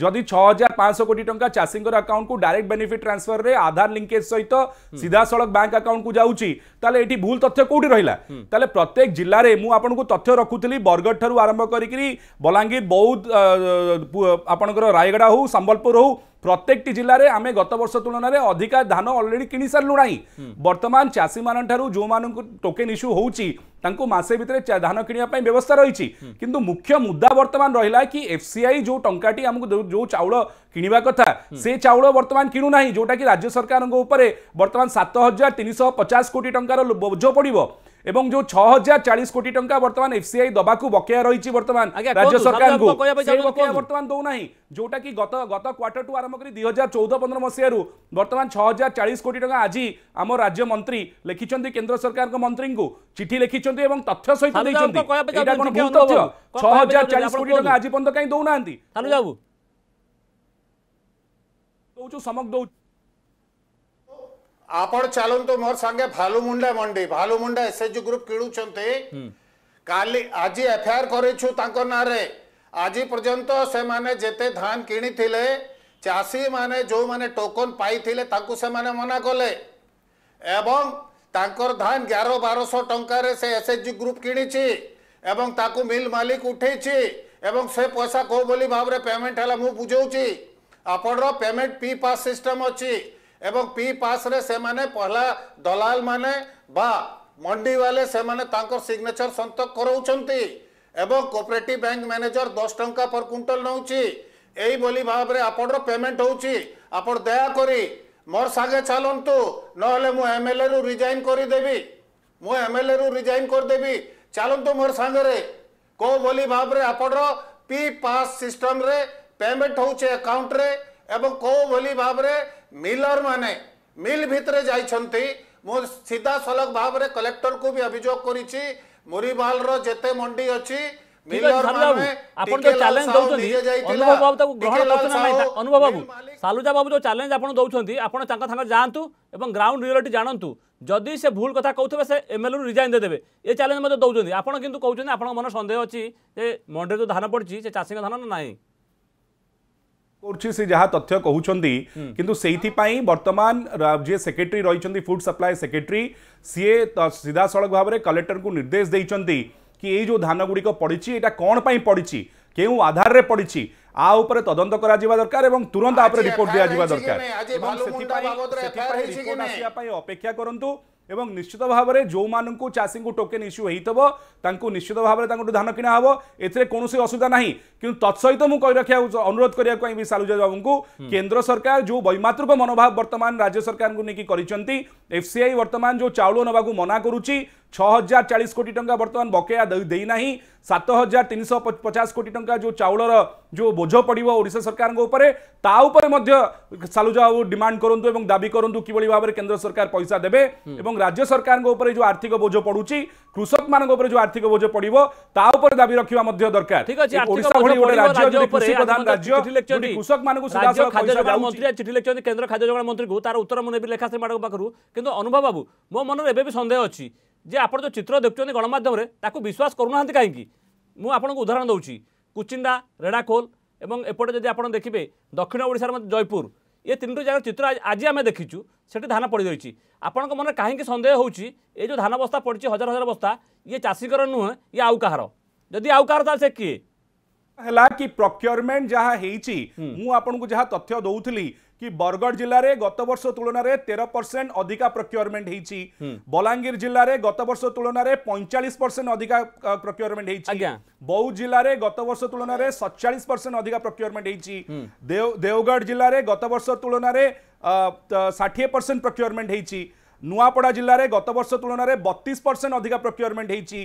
जदि छह हजार पांच कोटी टाइम चाषी आकाउंट को डायरेक्ट बेनिफिट ट्रांसफर रे आधार लिंकेज सहित सीधा सड़क बैंक आकाउंट को जाए भूल तथ्य कौटी रहा है प्रत्येक जिले में मुझे तथ्य रखुली बरगढ़ ठू आरंभ कर बलांगीर बौद्ध आप रायगढ़ हूँ संबलपुर हूँ প্রত্যেকটি জেলায় আমি গত বর্ষ তুলনায় অধিকা ধান অলরেডি কিনি সারু না বর্তমান চাষী মানুষ টোকেন ইস্যু হচ্ছে ତାଙ୍କୁ ମାସେ ଭିତରେ ଧାନ କିଣିବା ପାଇଁ ବ୍ୟବସ୍ଥା ରହିଛି କିନ୍ତୁ ମୁଖ୍ୟ ମୁଦ୍ଦା ବର୍ତ୍ତମାନ ରହିଲା କି ଏଫସିଆଇ ଯେଉଁ ଟଙ୍କାଟି ଆମକୁ ଯେଉଁ ଚାଉଳ କିଣିବା କଥା ସେ ଚାଉଳ ବର୍ତ୍ତମାନ କିଣୁନାହିଁ ଯେଉଁଟାକି ରାଜ୍ୟ ସରକାରଙ୍କ ଉପରେ ବର୍ତ୍ତମାନ ସାତ ହଜାର ତିନିଶହ ପଚାଶ କୋଟି ଟଙ୍କାର ବୋଝ ପଡ଼ିବ এবং যে ছ হাজার চাশ কোটি টঙ্কা বর্তমান এফসিআই দবাকু বকেয়া রয়েছে বর্তমান রাজ্য সরকার বর্তমান দৌনা যোটা কি গত গত কোয়ার্টর টু আরম্ভ করে দুই হাজার চৌদ পনেরো মশার বর্তমান ছ হাজার চাশ কোটি টঙ্কা আজ আম রাজ্য মন্ত্রী লিখিছেন কেন্দ্র সরকার মন্ত্রী চিঠি লিখিছেন এবং তথ্য সহিত ছ হাজার চাশ কোটি টঙ্কা আজ পর্যন্ত কাই দৌনা দৌছু সমক দৌছু ଆପଣ ଚାଲନ୍ତୁ ମୋର ସାଙ୍ଗେ ଭାଲୁ ମୁଣ୍ଡା ମଣ୍ଡି ଭାଲୁ ମୁଣ୍ଡା ଏସ୍ଏଚ୍ଜି ଗ୍ରୁପ୍ କିଣୁଛନ୍ତି କାଲି ଆଜି ଏଫଆଇଆର୍ କରିଛୁ ତାଙ୍କ ନାଁରେ ଆଜି ପର୍ଯ୍ୟନ୍ତ ସେମାନେ ଯେତେ ଧାନ କିଣିଥିଲେ ଚାଷୀମାନେ ଯେଉଁମାନେ ଟୋକନ୍ ପାଇଥିଲେ ତାଙ୍କୁ ସେମାନେ ମନା କଲେ ଏବଂ ତାଙ୍କର ଧାନ ଏଗାର ବାରଶହ ଟଙ୍କାରେ ସେ ଏସ୍ଏଚ୍ଜି ଗ୍ରୁପ୍ କିଣିଛି ଏବଂ ତାକୁ ମିଲ୍ ମାଲିକ ଉଠେଇଛି ଏବଂ ସେ ପଇସା କେଉଁ ବୋଲି ଭାବରେ ପେମେଣ୍ଟ ହେଲା ମୁଁ ବୁଝାଉଛି ଆପଣର ପେମେଣ୍ଟ ପି ପାସ୍ ସିଷ୍ଟମ୍ ଅଛି এবং ପି ପାସ୍ରେ ସେମାନେ ପହଲା ଦଲାଲମାନେ ବା ମଣ୍ଡିବାଲେ ସେମାନେ ତାଙ୍କର ସିଗ୍ନେଚର ସନ୍ତକ କରାଉଛନ୍ତି ଏବଂ କୋପରେଟିଭ ବ୍ୟାଙ୍କ ମ୍ୟାନେଜର ଦଶ ଟଙ୍କା ପର କୁଇଣ୍ଟାଲ ନେଉଛି ଏଇଭଳି ଭାବରେ ଆପଣଙ୍କର ପେମେଣ୍ଟ ହେଉଛି ଆପଣ ଦୟାକରି ମୋର ସାଙ୍ଗେ ଚାଲନ୍ତୁ ନହେଲେ ମୁଁ ଏମ୍ଏଲ୍ଏରୁ ରିଜାଇନ୍ କରିଦେବି ମୁଁ ଏମ୍ଏଲ୍ଏରୁ ରିଜାଇନ୍ କରିଦେବି ଚାଲନ୍ତୁ ମୋର ସାଙ୍ଗରେ କେଉଁ ବୋଲି ଭାବରେ ଆପଣର ପି ପାସ୍ ସିଷ୍ଟମରେ ପେମେଣ୍ଟ ହେଉଛି ଆକାଉଣ୍ଟରେ ଏବଂ କେଉଁ ବୋଲି ଭାବରେ ମିଲର ମାନେ ମିଲ୍ ଭିତରେ ଯାଇଛନ୍ତି ମୁଁ ସିଧାସଳଖ ଭାବରେ କଲେକ୍ଟରକୁ ବି ଅଭିଯୋଗ କରିଛି ମୁରିବାଲର ଯେତେ ମଣ୍ଡି ଅଛି ଆପଣ ଯୋଉ ଚ୍ୟାଲେଞ୍ଜ ଦଉଛନ୍ତି ଅନୁଭବ ବାବୁ ତାକୁ ଗ୍ରହଣ କରୁଛନ୍ତି ନାହିଁ ଅନୁଭବ ବାବୁ ସାଲୁଜା ବାବୁ ଯୋଉ ଚ୍ୟାଲେଞ୍ଜ ଆପଣ ଦଉଛନ୍ତି ଆପଣ ତାଙ୍କ ସାଙ୍ଗରେ ଯାଆନ୍ତୁ ଏବଂ ଗ୍ରାଉଣ୍ଡ ରିଅଲିଟି ଜାଣନ୍ତୁ ଯଦି ସେ ଭୁଲ କଥା କହୁଥିବେ ସେ ଏମ୍ଏଲ୍ଏରୁ ରିଜାଇନ୍ ଦେଇଦେବେ ଏ ଚ୍ୟାଲେଞ୍ଜ ମଧ୍ୟ ଦଉଛନ୍ତି ଆପଣ କିନ୍ତୁ କହୁଛନ୍ତି ଆପଣଙ୍କ ମନ ସନ୍ଦେହ ଅଛି ଯେ ମଣ୍ଡିରେ ଯୋଉ ଧାନ ପଡ଼ିଛି ସେ ଚାଷୀଙ୍କ ଧାନ ନା ନାହିଁ করছি সে যা তথ্য কুমার কিন্তু সেইপাই বর্তমান যে সেক্রেটারি রয়েছেন ফুড সপ্লাই সেক্রেটারি সি সিধাসলখ ভাবে কলেক্টর নির্দেশ দিয়েছেন কি এই যে ধান গুড়ি পড়ছে এটা কম পাই পড়ছে কেউ আধারে পড়ছে आ उपरे तदंत करा जीवा दरकार एवं तुरंत आपरे रिपोर्ट दिया जीवा दरकार एवं सेति पाई सेति पाई रिपोर्ट आसिया पाई अपेक्षा करंतु এবং নিশ্চিত ভাবে যেউমানকু চাষীঙ্কু টোকেন ইস্যু হইতব তাঙ্কু নিশ্চিত ভাবে তাঙ্কু ধান কিনা হব এথিরে কোনসি অসুবিধা নাহি কিন্তু তৎসহিত মু কই রাখিয়া অনুরোধ করিয়া কই বি সালুজা বাবুঙ্কু কেন্দ্র সরকার যে বৈমাতৃক মনোভাব বর্তমান রাজ্য সরকারঙ্কু নেকি করিছন্তি এফসিআই বর্তমান যে চাউল নবাকু মনা করুচি ছ হাজার চাশ কোটি টঙ্কা বর্তমান বকেয়া দেই নাহি সাত হাজার তিনশহ পচাশ কোটি টঙ্কা যে চাউলর যে বোঝ পড়ব ওড়শা সরকার উপরে তা উপরে মধ্য সালুজা বাবু ডিমান্ড করতু এবং দাবি করতু কিভাবে ভাবে কেন্দ্র সরকার পয়সা দেবে এবং রাজ্য সরকার উপরে যে আর্থিক বোঝ পড়ুছি কৃষক মান উপরে যে আর্থিক বোঝ পড়ব তা উপরে দাবি রাখা মধ্য দরকার ওড়শা ভি গোটে রাজ্য কৃষি প্রধান রাজ্য কৃষক মানুষ মন্ত্রী চিঠি লিখছেন কেন্দ্র খাদ্য যোগাণ মন্ত্রী তার উত্তর মু নেবি লেখা শ্রী ম্যাডম পাখু কিন্তু অনুভব বাবু মো মনে এবে সন্দেহ অছি ଯେ ଆପଣ ଯେଉଁ ଚିତ୍ର ଦେଖୁଛନ୍ତି ଗଣମାଧ୍ୟମରେ ତାକୁ ବିଶ୍ୱାସ କରୁନାହାନ୍ତି କାହିଁକି ମୁଁ ଆପଣଙ୍କୁ ଉଦାହରଣ ଦେଉଛି କୁଚିନ୍ଦା ରେଡ଼ାଖୋଲ ଏବଂ ଏପଟେ ଯଦି ଆପଣ ଦେଖିବେ ଦକ୍ଷିଣ ଓଡ଼ିଶାର ମଧ୍ୟ ଜୟପୁର ଏ ତିନୋଟି ଜାଗାର ଚିତ୍ର ଆଜି ଆମେ ଦେଖିଛୁ ସେଠି ଧାନ ପଡ଼ିଯାଇଛି ଆପଣଙ୍କ ମନରେ କାହିଁକି ସନ୍ଦେହ ହେଉଛି ଏ ଯେଉଁ ଧାନ ବସ୍ତା ପଡ଼ିଛି ହଜାର ହଜାର ବସ୍ତା ଇଏ ଚାଷୀଙ୍କର ନୁହେଁ ଇଏ ଆଉ କାହାର ଯଦି ଆଉ କାହାର ତାହେଲେ ସେ କିଏ ହେଲା କି ପ୍ରକ୍ୟରମେଣ୍ଟ ଯାହା ହେଇଛି ମୁଁ ଆପଣଙ୍କୁ ଯାହା ତଥ୍ୟ ଦଉଥିଲି कि बरगड़ जिले में गत वर्ष तुलन में तेरह परसेंट अधिका प्रक्योरमेंट हो बलांगीर जिले में गत वर्ष तुलन में पैंचाश परसेंट अधिका प्रक्योरमेंट हो बौद्ध जिले में गत वर्ष तुलन में सतचाश परसेंट अधिका प्रक्योरमेंट हो देवगढ़ जिले में गत वर्ष तुलन में ষাঠিয়ে परसेंट प्रक्योरमेंट हो नुआपड़ा जिले में गत वर्ष तुलन में बतीस परसेंट अधिका प्रक्योरमेंट होती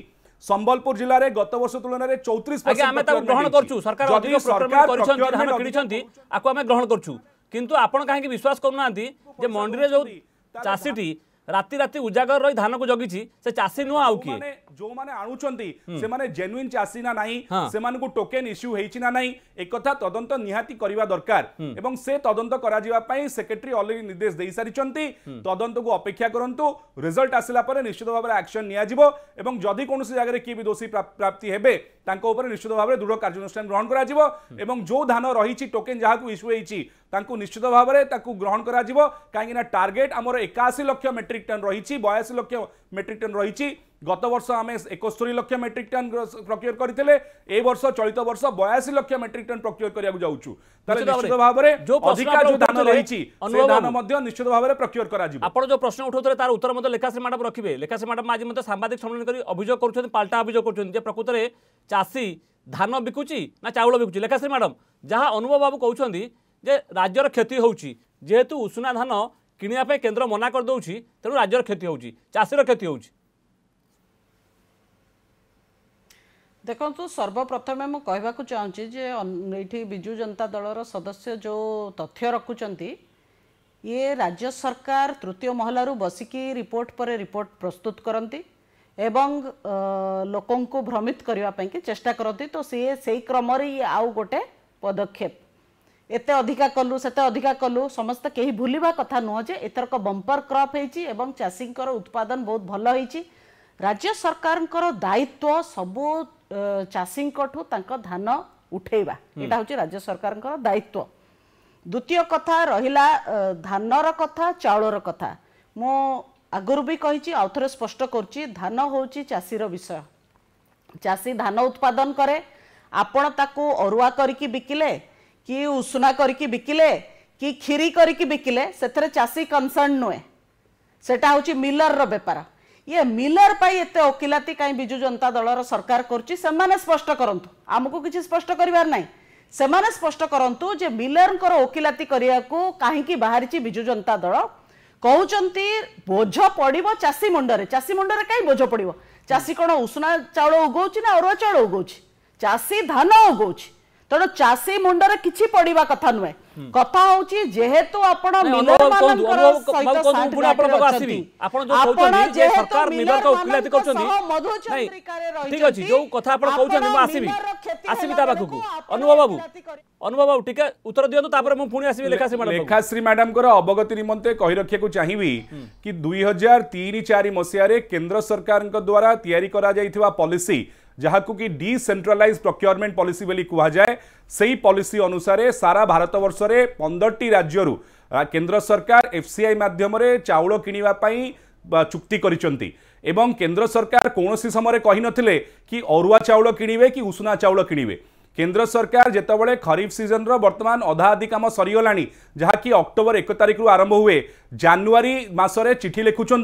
সম্বলপুর জেলার গত বর্ষ তুলনায় চৌত্রিশ গ্রহণ করছু সরকার যদি সরকার କିନ୍ତୁ ଆପଣ କାହିଁକି ବିଶ୍ୱାସ କରୁନାହାନ୍ତି ଯେ ମଣ୍ଡିରେ ଯେଉଁ ଚାଷୀଟି ରାତି ରାତି ଉଜାଗର ରହି ଧାନକୁ ଜଗିଛି ସେ ଚାଷୀ ନୁହଁ ଆଉ କିଏ ଯେଉଁମାନେ ଆଣୁଛନ୍ତି ସେମାନେ ଜେନୁଇନ୍ ଚାଷୀ ନା ନାହିଁ ସେମାନଙ୍କୁ ଟୋକେନ୍ ଇସ୍ୟୁ ହେଇଛି ନା ନାହିଁ ଏକଥା ତଦନ୍ତ ନିହାତି କରିବା ଦରକାର ଏବଂ ସେ ତଦନ୍ତ କରାଯିବା ପାଇଁ ସେକ୍ରେଟେରୀ ଅଲରେଡି ନିର୍ଦ୍ଦେଶ ଦେଇସାରିଛନ୍ତି ତଦନ୍ତକୁ ଅପେକ୍ଷା କରନ୍ତୁ ରେଜଲ୍ଟ ଆସିଲା ପରେ ନିଶ୍ଚିତ ଭାବରେ ଆକ୍ସନ ନିଆଯିବ ଏବଂ ଯଦି କୌଣସି ଜାଗାରେ କିଏ ବି ଦୋଷୀ ପ୍ରାପ୍ତି ହେବେ ତାଙ୍କ ଉପରେ ନିଶ୍ଚିତ ଭାବରେ ଦୃଢ଼ କାର୍ଯ୍ୟାନୁଷ୍ଠାନ ଗ୍ରହଣ କରାଯିବ ଏବଂ ଯେଉଁ ଧାନ ରହିଛି ଟୋକେନ୍ ଯାହାକୁ ଇସ୍ୟୁ ହେଇଛି ତାଙ୍କୁ ନିଶ୍ଚିତ ଭାବରେ ତାକୁ ଗ୍ରହଣ କରାଯିବ କାହିଁକିନା ଟାର୍ଗେଟ୍ ଆମର ଏକାଅଶୀ ଲକ୍ଷ ମେଟ୍ରିକ୍ ଟନ୍ ରହିଛି ବୟାଅଶୀ ଲକ୍ଷ ମେଟ୍ରିକ୍ ଟନ୍ ରହିଛି গত বর্ষ আমি একস্তরি লক্ষ মেট্রিক টন প্রক্রিয়র করে এই বর্ষ চলিত বর্ষ বয়াশি লক্ষ মেট্রিক টন প্রক্রিয়র করা যাচ্ছু তাহলে নিশ্চিত ভাবে অধিকা যে ধান রয়েছে সে ধান মধ্য নিশ্চিত ভাবে প্রক্রিয়র করা যাব আপন যে প্রশ্ন উঠাউলে তার উত্তর মধ্যে লেখাশ্রী ম্যাডাম রাখবে লেখাশ্রী ম্যাডাম আজ মধ্যে সাংবাদিক সম্মেলন করে অভিযোগ করছেন পাল্টা অভিযোগ করছেন যে প্রকৃতরে চাষী ধান বিকুচি না চাউল বিকুচি লেখাশ্রী ম্যাডাম যা অনুভব বাবু কৌন যে রাজ্যর ক্ষতি হচ্ছে যেহেতু উষুনা ধান কিনা কেন্দ্র মনা করে দেছি তেমন রাজ্যর ক্ষতি হচ্ছে চাষীর ক্ষতি হচ্ছে ଦେଖନ୍ତୁ ସର୍ବପ୍ରଥମେ ମୁଁ କହିବାକୁ ଚାହୁଁଛି ଯେ ଏଇଠି ବିଜୁ ଜନତା ଦଳର ସଦସ୍ୟ ଯେଉଁ ତଥ୍ୟ ରଖୁଛନ୍ତି ଇଏ ରାଜ୍ୟ ସରକାର ତୃତୀୟ ମହଲାରୁ ବସିକି ରିପୋର୍ଟ ପରେ ରିପୋର୍ଟ ପ୍ରସ୍ତୁତ କରନ୍ତି ଏବଂ ଲୋକଙ୍କୁ ଭ୍ରମିତ କରିବା ପାଇଁକି ଚେଷ୍ଟା କରନ୍ତି ତ ସିଏ ସେଇ କ୍ରମରେ ଇଏ ଆଉ ଗୋଟେ ପଦକ୍ଷେପ ଏତେ ଅଧିକା କଲୁ ସେତେ ଅଧିକା କଲୁ ସମସ୍ତେ କେହି ଭୁଲିବା କଥା ନୁହଁ ଯେ ଏଥରକ ବମ୍ପର କ୍ରପ୍ ହେଇଛି ଏବଂ ଚାଷୀଙ୍କର ଉତ୍ପାଦନ ବହୁତ ଭଲ ହେଇଛି ରାଜ୍ୟ ସରକାରଙ୍କର ଦାୟିତ୍ୱ ସବୁ तांका धान उठेवा एटा हव राज्य सरकार दायित्व द्वितीय कथा रहिला धान कथा चावल कथा मु आगरूक्राऊ थोर स्पष्ट करषी धान उत्पादन करा आता अरु करिकी बिकले की उष्णा करि बे की क्षीरी कर बेषी कनसर्न न सिलर वेपार ଇଏ ମିଲର ପାଇଁ ଏତେ ଓକିଲାତି କାହିଁ ବିଜୁ ଜନତା ଦଳର ସରକାର କରୁଛି ସେମାନେ ସ୍ପଷ୍ଟ କରନ୍ତୁ ଆମକୁ କିଛି ସ୍ପଷ୍ଟ କରିବାର ନାହିଁ ସେମାନେ ସ୍ପଷ୍ଟ କରନ୍ତୁ ଯେ ମିଲରଙ୍କର ଓକିଲାତି କରିବାକୁ କାହିଁକି ବାହାରିଛି ବିଜୁ ଜନତା ଦଳ କହୁଛନ୍ତି ବୋଝ ପଡ଼ିବ ଚାଷୀ ମୁଣ୍ଡରେ ଚାଷୀ ମୁଣ୍ଡରେ କାହିଁ ବୋଝ ପଡ଼ିବ ଚାଷୀ କ'ଣ ଉଷୁନା ଚାଉଳ ଉଗଉଛି ନା ଅରୁଆ ଚାଉଳ ଉଗଉଛି ଚାଷୀ ଧାନ ଉଗଉଛି ତେଣୁ ଚାଷୀ ମୁଣ୍ଡରେ କିଛି ପଡିବା କଥା ନୁହେଁ କଥା ହଉଛି ଯେହେତୁ ଆପଣ ମିଲର ମାନଙ୍କର ସହିତ ଆପଣ ଯେହେତୁ ମିଲର ମାନଙ୍କ ସହ ମଧୁଚନ୍ଦ୍ରିକାରେ ରହିଛନ୍ତି ଠିକ ଅଛି ଯୋଉ କଥା ଆପଣ କହୁଛନ୍ତି ମୁଁ ଆସିବି ଆସିବି ତା ପାଖକୁ ଅନୁଭବ ବାବୁ ଅନୁଭବ ବାବୁ ଟିକେ ଉତ୍ତର ଦିଅନ୍ତୁ ତାପରେ ମୁଁ ପୁଣି ଆସିବି ଲେଖାଶ୍ରୀ ମ୍ୟାଡାମ ଲେଖାଶ୍ରୀ ମ୍ୟାଡାମଙ୍କର ଅବଗତି ନିମନ୍ତେ କହି ରଖିବାକୁ ଚାହିଁବି କି ଦୁଇ ହଜାର ତିନି ଚାରି ମସିହାରେ କେନ୍ଦ୍ର ସରକାରଙ୍କ ଦ୍ୱାରା ତିଆରି କରାଯାଇଥିବା ପଲିସି ଯାହାକୁ କି ଡିସେଣ୍ଟ୍ରାଲାଇଜ ପ୍ରକ୍ୟୁରମେଣ୍ଟ ପଲିସି ବୋଲି କୁହାଯାଏ ସେହି ପଲିସି ଅନୁସାରେ ସାରା ଭାରତବର୍ଷରେ ପନ୍ଦରଟି ରାଜ୍ୟରୁ କେନ୍ଦ୍ର ସରକାର ଏଫ୍ସିଆଇ ମାଧ୍ୟମରେ ଚାଉଳ କିଣିବା ପାଇଁ ଚୁକ୍ତି କରିଛନ୍ତି ଏବଂ କେନ୍ଦ୍ର ସରକାର କୌଣସି ସମୟରେ କହିନଥିଲେ କି ଅରୁଆ ଚାଉଳ କିଣିବେ କି ଉଷୁନା ଚାଉଳ କିଣିବେ কেন্দ্র সরকার যেতবে খরিফ সিজনর বর্তমান অধা আধি কাম সরিগলা যা কি অক্টোবর এক তারিখর আরম্ভ হুয়ে জানুয়ারি মাসরে চিঠি লেখুচার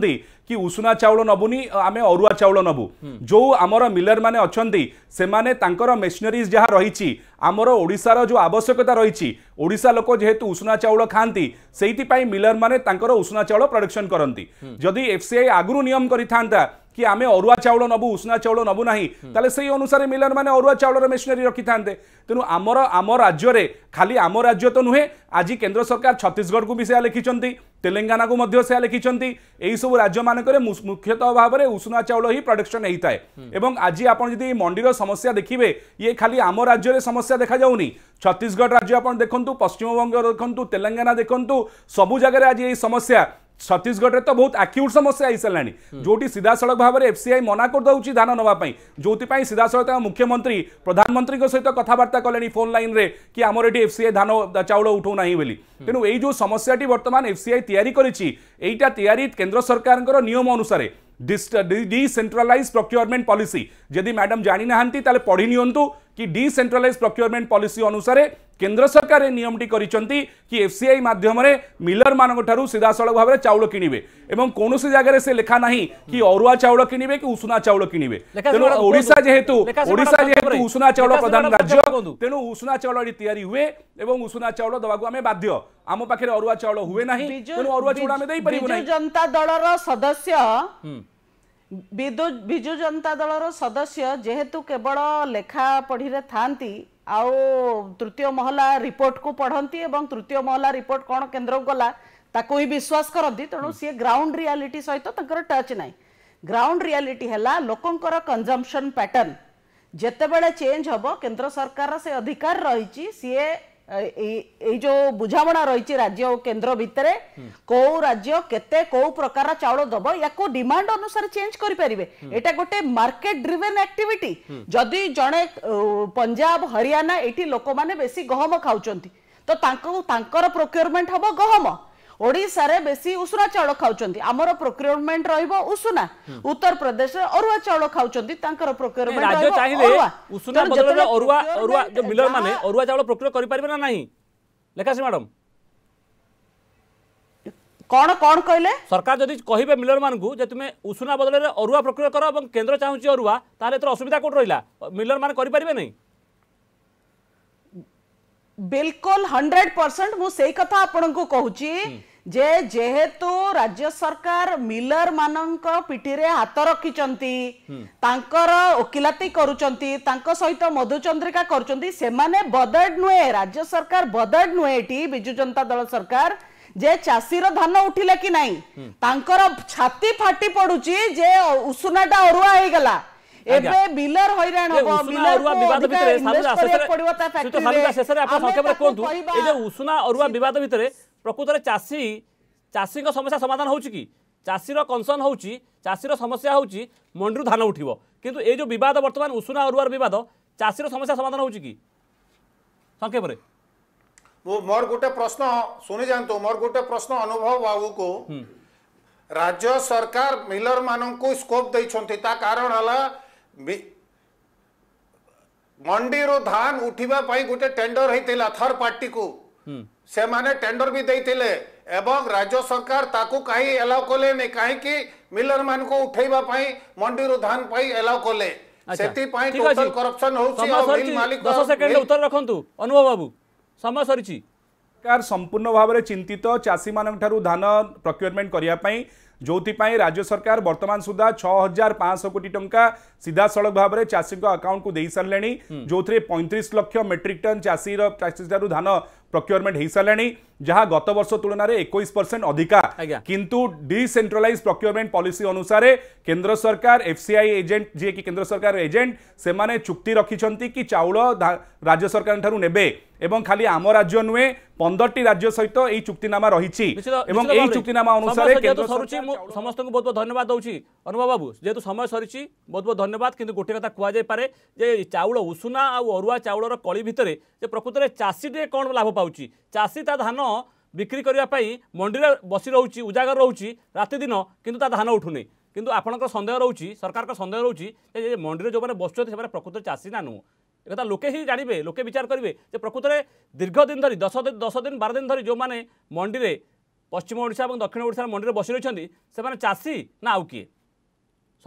কি উষুনা চাউল নবুনি আমি অরুয়া চাউল নবু যে আমার মিলর মানে অনেক তাঁকর মেসিনরিজ যা রয়েছে আমার ওড়শার যে আবশ্যকতা রয়েছে ওড়শা লোক যেহেতু উষুনা চাউল খাঁতি সেইপাই মিলর মানে তাঁকর উষুনা চাউল প্রডকশন করতে যদি এফসিআই আগর নিয়ম করে থাকে କି ଆମେ ଅରୁଆ ଚାଉଳ ନବୁ ଉଷୁନା ଚାଉଳ ନବୁ ନାହିଁ ତାହେଲେ ସେଇ ଅନୁସାରେ ମିଲରମାନେ ଅରୁଆ ଚାଉଳର ମେସିନାରୀ ରଖିଥାନ୍ତେ ତେଣୁ ଆମର ଆମ ରାଜ୍ୟରେ ଖାଲି ଆମ ରାଜ୍ୟ ତ ନୁହେଁ ଆଜି କେନ୍ଦ୍ର ସରକାର ଛତିଶଗଡ଼କୁ ବି ସେୟା ଲେଖିଛନ୍ତି ତେଲେଙ୍ଗାନାକୁ ମଧ୍ୟ ସେୟା ଲେଖିଛନ୍ତି ଏହିସବୁ ରାଜ୍ୟମାନଙ୍କରେ ମୁଖ୍ୟତଃ ଭାବରେ ଉଷୁନା ଚାଉଳ ହିଁ ପ୍ରଡକ୍ସନ୍ ହେଇଥାଏ ଏବଂ ଆଜି ଆପଣ ଯଦି ମଣ୍ଡିର ସମସ୍ୟା ଦେଖିବେ ଇଏ ଖାଲି ଆମ ରାଜ୍ୟରେ ସମସ୍ୟା ଦେଖାଯାଉନି ଛତିଶଗଡ଼ ରାଜ୍ୟ ଆପଣ ଦେଖନ୍ତୁ ପଶ୍ଚିମବଙ୍ଗ ଦେଖନ୍ତୁ ତେଲେଙ୍ଗାନା ଦେଖନ୍ତୁ ସବୁ ଜାଗାରେ ଆଜି ଏହି ସମସ୍ୟା ଛତିଶଗଡ଼ରେ ତ ବହୁତ ଆକ୍ୟୁଟ୍ ସମସ୍ୟା ହେଇସାରିଲାଣି ଯେଉଁଠି ସିଧାସଳଖ ଭାବରେ ଏଫ୍ସିଆଇ ମନା କରିଦେଉଛି ଧାନ ନେବା ପାଇଁ ଯେଉଁଥିପାଇଁ ସିଧାସଳଖ ତାଙ୍କ ମୁଖ୍ୟମନ୍ତ୍ରୀ ପ୍ରଧାନମନ୍ତ୍ରୀଙ୍କ ସହିତ କଥାବାର୍ତ୍ତା କଲେଣି ଫୋନ୍ ଲାଇନ୍ରେ କି ଆମର ଏଠି ଏଫ୍ସିଆଇ ଧାନ ଚାଉଳ ଉଠାଉନାହିଁ ବୋଲି ତେଣୁ ଏଇ ଯେଉଁ ସମସ୍ୟାଟି ବର୍ତ୍ତମାନ ଏଫ୍ସିଆଇ ତିଆରି କରିଛି ଏଇଟା ତିଆରି କେନ୍ଦ୍ର ସରକାରଙ୍କର ନିୟମ ଅନୁସାରେ ডিসেন্ট্রালাইজ প্রক্যুরমেন্ট পলিসি যদি ম্যাডাম জানি না তাহলে পড়ি নিয়ন্তু कि डिसेंट्रलाइज प्रक्योरमेंट पलिस अनुसार केन्द्र सरकार ये निमटी कर कि एफ सी आई मध्यम मिलर मान सीधासल भाव में चाउल किणवे और कौन सी जगह से लेखा ना कि अरुआ चाउल किणवे कि उषुना चाउल किणवे तेनालीशा जेहतु ओडा जेहतु उषुना चाउल प्रधान राज्य तेणु उषुना चाउल या हुए उषुना चाउल देवा बाध्य आम पाखे अरुआ चाउल हुए ना तेनाली अरुआ चाउल जनता दल रदस्य हम्म। ବିଜୁ ଜନତା ଦଳର ସଦସ୍ୟ ଯେହେତୁ କେବଳ ଲେଖା ପଢ଼ିରେ ଥାଆନ୍ତି ଆଉ ତୃତୀୟ ମହଲା ରିପୋର୍ଟକୁ ପଢ଼ନ୍ତି ଏବଂ ତୃତୀୟ ମହଲା ରିପୋର୍ଟ କ'ଣ କେନ୍ଦ୍ରକୁ ଗଲା ତାକୁ ହିଁ ବିଶ୍ୱାସ କରନ୍ତି ତେଣୁ ସିଏ ଗ୍ରାଉଣ୍ଡ ରିଆଲିଟି ସହିତ ତାଙ୍କର ଟଚ୍ ନାହିଁ ଗ୍ରାଉଣ୍ଡ ରିଆଲିଟି ହେଲା ଲୋକଙ୍କର କନଜମ୍ପସନ୍ ପ୍ୟାଟର୍ନ ଯେତେବେଳେ ଚେଞ୍ଜ ହେବ କେନ୍ଦ୍ର ସରକାରର ସେ ଅଧିକାର ରହିଛି ସିଏ ଏଇ ଯୋଉ ବୁଝାମଣା ରହିଛି ରାଜ୍ୟ ଓ କେନ୍ଦ୍ର ଭିତରେ କୋଉ ରାଜ୍ୟ କେତେ କୋଉ ପ୍ରକାର ଚାଉଳ ଦବ ୟାକୁ ଡିମାଣ୍ଡ ଅନୁସାରେ ଚେଞ୍ଜ କରିପାରିବେ ଏଇଟା ଗୋଟେ ମାର୍କେଟ ଡ୍ରିଭେନ୍ ଆକ୍ଟିଭିଟି ଯଦି ଜଣେ ପଞ୍ଜାବ ହରିୟାନା ଏଠି ଲୋକମାନେ ବେଶୀ ଗହମ ଖାଉଛନ୍ତି ତ ତାଙ୍କୁ ତାଙ୍କର ପ୍ରୋକ୍ୟୁରମେଣ୍ଟ ହବ ଗହମ ଓଡ଼ିଶାରେ ବେଶୀ ଉଷୁନା ଚାଉଳ ଖାଉଛନ୍ତି ଆମର ପ୍ରୋକ୍ୟୁରମେଣ୍ଟ ରହିବ ଉଷୁନା ଉତ୍ତର ପ୍ରଦେଶରେ ଅରୁଆ ଚାଉଳ ଖାଉଛନ୍ତି ତାଙ୍କର ପ୍ରୋକ୍ୟୁରମେଣ୍ଟ ରହିବ ଅରୁଆ ଉଷୁନା ବଦଳରେ ଅରୁଆ ଅରୁଆ ଯୋଉ ମିଲର ମାନେ ଅରୁଆ ଚାଉଳ ପ୍ରୋକ୍ୟୁର କରିପାରିବେ ନା ନାହିଁ ଲେଖାଶ୍ରୀ ମ୍ୟାଡମ୍ କଣ କଣ କହିଲେ ସରକାର ଯଦି କହିବେ ମିଲର ମାନଙ୍କୁ ଯେ ତୁମେ ଉଷୁନା ବଦଳରେ ଅରୁଆ ପ୍ରୋକ୍ୟୁର କର ଏବଂ କେନ୍ଦ୍ର ଚାହୁଁଛି ଅରୁଆ ତାହେଲେ ଏଥିରେ ଅସୁବିଧା କୋଉଠି ରହିଲା ମିଲର ମାନେ କରିପାରିବେ ନାହିଁ ବିଲକୁଲ ହଣ୍ଡ୍ରେଡ ପରସେଣ୍ଟ ମୁଁ ସେଇ କଥା ଆପଣଙ୍କୁ କହୁଛି ଯେ ଯେହେତୁ ରାଜ୍ୟ ସରକାର ମିଲର ମାନଙ୍କ ପିଠିରେ ହାତ ରଖିଛନ୍ତି ତାଙ୍କର ଓକିଲାତି କରୁଛନ୍ତି ତାଙ୍କ ସହିତ ମଧୁଚନ୍ଦ୍ରିକା କରୁଛନ୍ତି ସେମାନେ ବଦଡ଼ ନୁହେଁ ରାଜ୍ୟ ସରକାର ବଦଡ଼ ନୁହେଁ ଏଠି ବିଜୁ ଜନତା ଦଳ ସରକାର ଯେ ଚାଷୀର ଧାନ ଉଠିଲା କି ନାହିଁ ତାଙ୍କର ଛାତି ଫାଟି ପଡୁଛି ଯେ ଉଷୁନାଟା ଅରୁଆ ହେଇଗଲା ଏବେ ବିଲର ହଇରାଣ ହବ ବିଲର ବିବାଦ ଭିତରେ ଶେଷରେ ଆପଣ ସଂକ୍ଷେପରେ କୁହନ୍ତୁ ଏ ଯୋଉ ଉଷୁନା ଅରୁଆ ବିବାଦ ଭିତରେ ପ୍ରକୃତରେ ଚାଷୀ ଚାଷୀଙ୍କ ସମସ୍ୟା ସମାଧାନ ହେଉଛି କି ଚାଷୀର କନସର୍ନ ହେଉଛି ଚାଷୀର ସମସ୍ୟା ହେଉଛି ମଣ୍ଡିରୁ ଧାନ ଉଠିବ କିନ୍ତୁ ଏ ଯେଉଁ ବିବାଦ ବର୍ତ୍ତମାନ ଉଷୁନା ଅରୁଆର ବିବାଦ ଚାଷୀର ସମସ୍ୟା ସମାଧାନ ହେଉଛି କି ସଂକ୍ଷେପରେ ମୋର ଗୋଟେ ପ୍ରଶ୍ନ ଶୁଣି ଯାଆନ୍ତୁ ମୋର ଗୋଟେ ପ୍ରଶ୍ନ ଅନୁଭବ ବାବୁକୁ ରାଜ୍ୟ ସରକାର ମିଲର ମାନଙ୍କୁ ସ୍କୋପ ଦେଇଛନ୍ତି ତା କାରଣ ହେଲା मंडी रु धान उठवाई गोटे टेंडर होता थर्ड पार्टी को हम्म। से माने टेंडर भी देते एवं राज्य सरकार ताकू कहीं एलाउ कले कहीं मिलर मान को उठेबा मंडी रु धान एलाउ कले अच्छा। संपूर्ण भाव में चिंतित चाषी मान धान प्रक्योरमेंट करने जो राज्य सरकार वर्तमान सुधा छः हजार पांचश कोटी टाँचा ସିଧାସଳଖ ଭାବରେ ଚାଷୀଙ୍କ ଆକାଉଣ୍ଟକୁ ଦେଇସାରିଲେଣି ଯେଉଁଥିରେ ପଇଁତିରିଶ ଲକ୍ଷ ମେଟ୍ରିକ୍ ଟନ୍ ଚାଷୀର ଚାଷୀଠାରୁ ଧାନ ପ୍ରକ୍ୟୁରମେଣ୍ଟ ହେଇସାରିଲାଣି ଯାହା ଗତ ବର୍ଷ ତୁଳନାରେ ଏକୋଇଶ ପରସେଣ୍ଟ ଅଧିକା କିନ୍ତୁ ଡିସେଣ୍ଟ୍ରାଲାଇଜ ପ୍ରକ୍ୟୁରମେଣ୍ଟ ପଲିସି ଅନୁସାରେ କେନ୍ଦ୍ର ସରକାର ଏଫ୍ସିଆଇ ଏଜେଣ୍ଟ ଯିଏକି କେନ୍ଦ୍ର ସରକାର ଏଜେଣ୍ଟ ସେମାନେ ଚୁକ୍ତି ରଖିଛନ୍ତି କି ଚାଉଳ ରାଜ୍ୟ ସରକାରଙ୍କଠାରୁ ନେବେ এবং খালি আমার রাজ্য নুহে পনেরটি রাজ্য সহিত এই চুক্তিনামা রয়েছে এবং এই চুক্তিনামা অনুসারে সমস্ত বহুত ধন্যবাদ দৌছি অনুভব বাবু যেহেতু সময় সরিছি বহুত বহুত ধন্যবাদ ধন্যবাদ কিন্তু গোটে কথা কুযাইপরে যে চাউল উষুনা আরুয়া চাউলর কলি ভিতরে যে প্রকৃতরে চাষীটিকে কম লাভ পাচ্ছি চাষী তা ধান বিক্রি করা মন্ডিরে বসি রয়েছে উজাগর রয়েছে রাতিদিন কিন্তু তা ধান উঠুনি কিন্তু আপনার সন্দেহ রয়েছে সরকার সন্দেহ রয়েছে যে মন্ডিরে যে বসুচ্ছেন সে প্রকৃত চাষী না নুহ একথা লোকে হি জাঁবে লোকে বিচার করবে যে প্রকৃতরে দীর্ঘদিন ধর দশ দশ দিন বার দিন ধর যে মন্ডিরে পশ্চিম ওড়শা এবং দক্ষিণ ওড়শার মন্ডিরে বসি রয়েছেন সে চাষী না আউ কিয়ে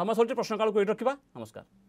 ସମୟ ସରିଛି ପ୍ରଶ୍ନକାଳକୁ ଏଇଠି ରଖିବା ନମସ୍କାର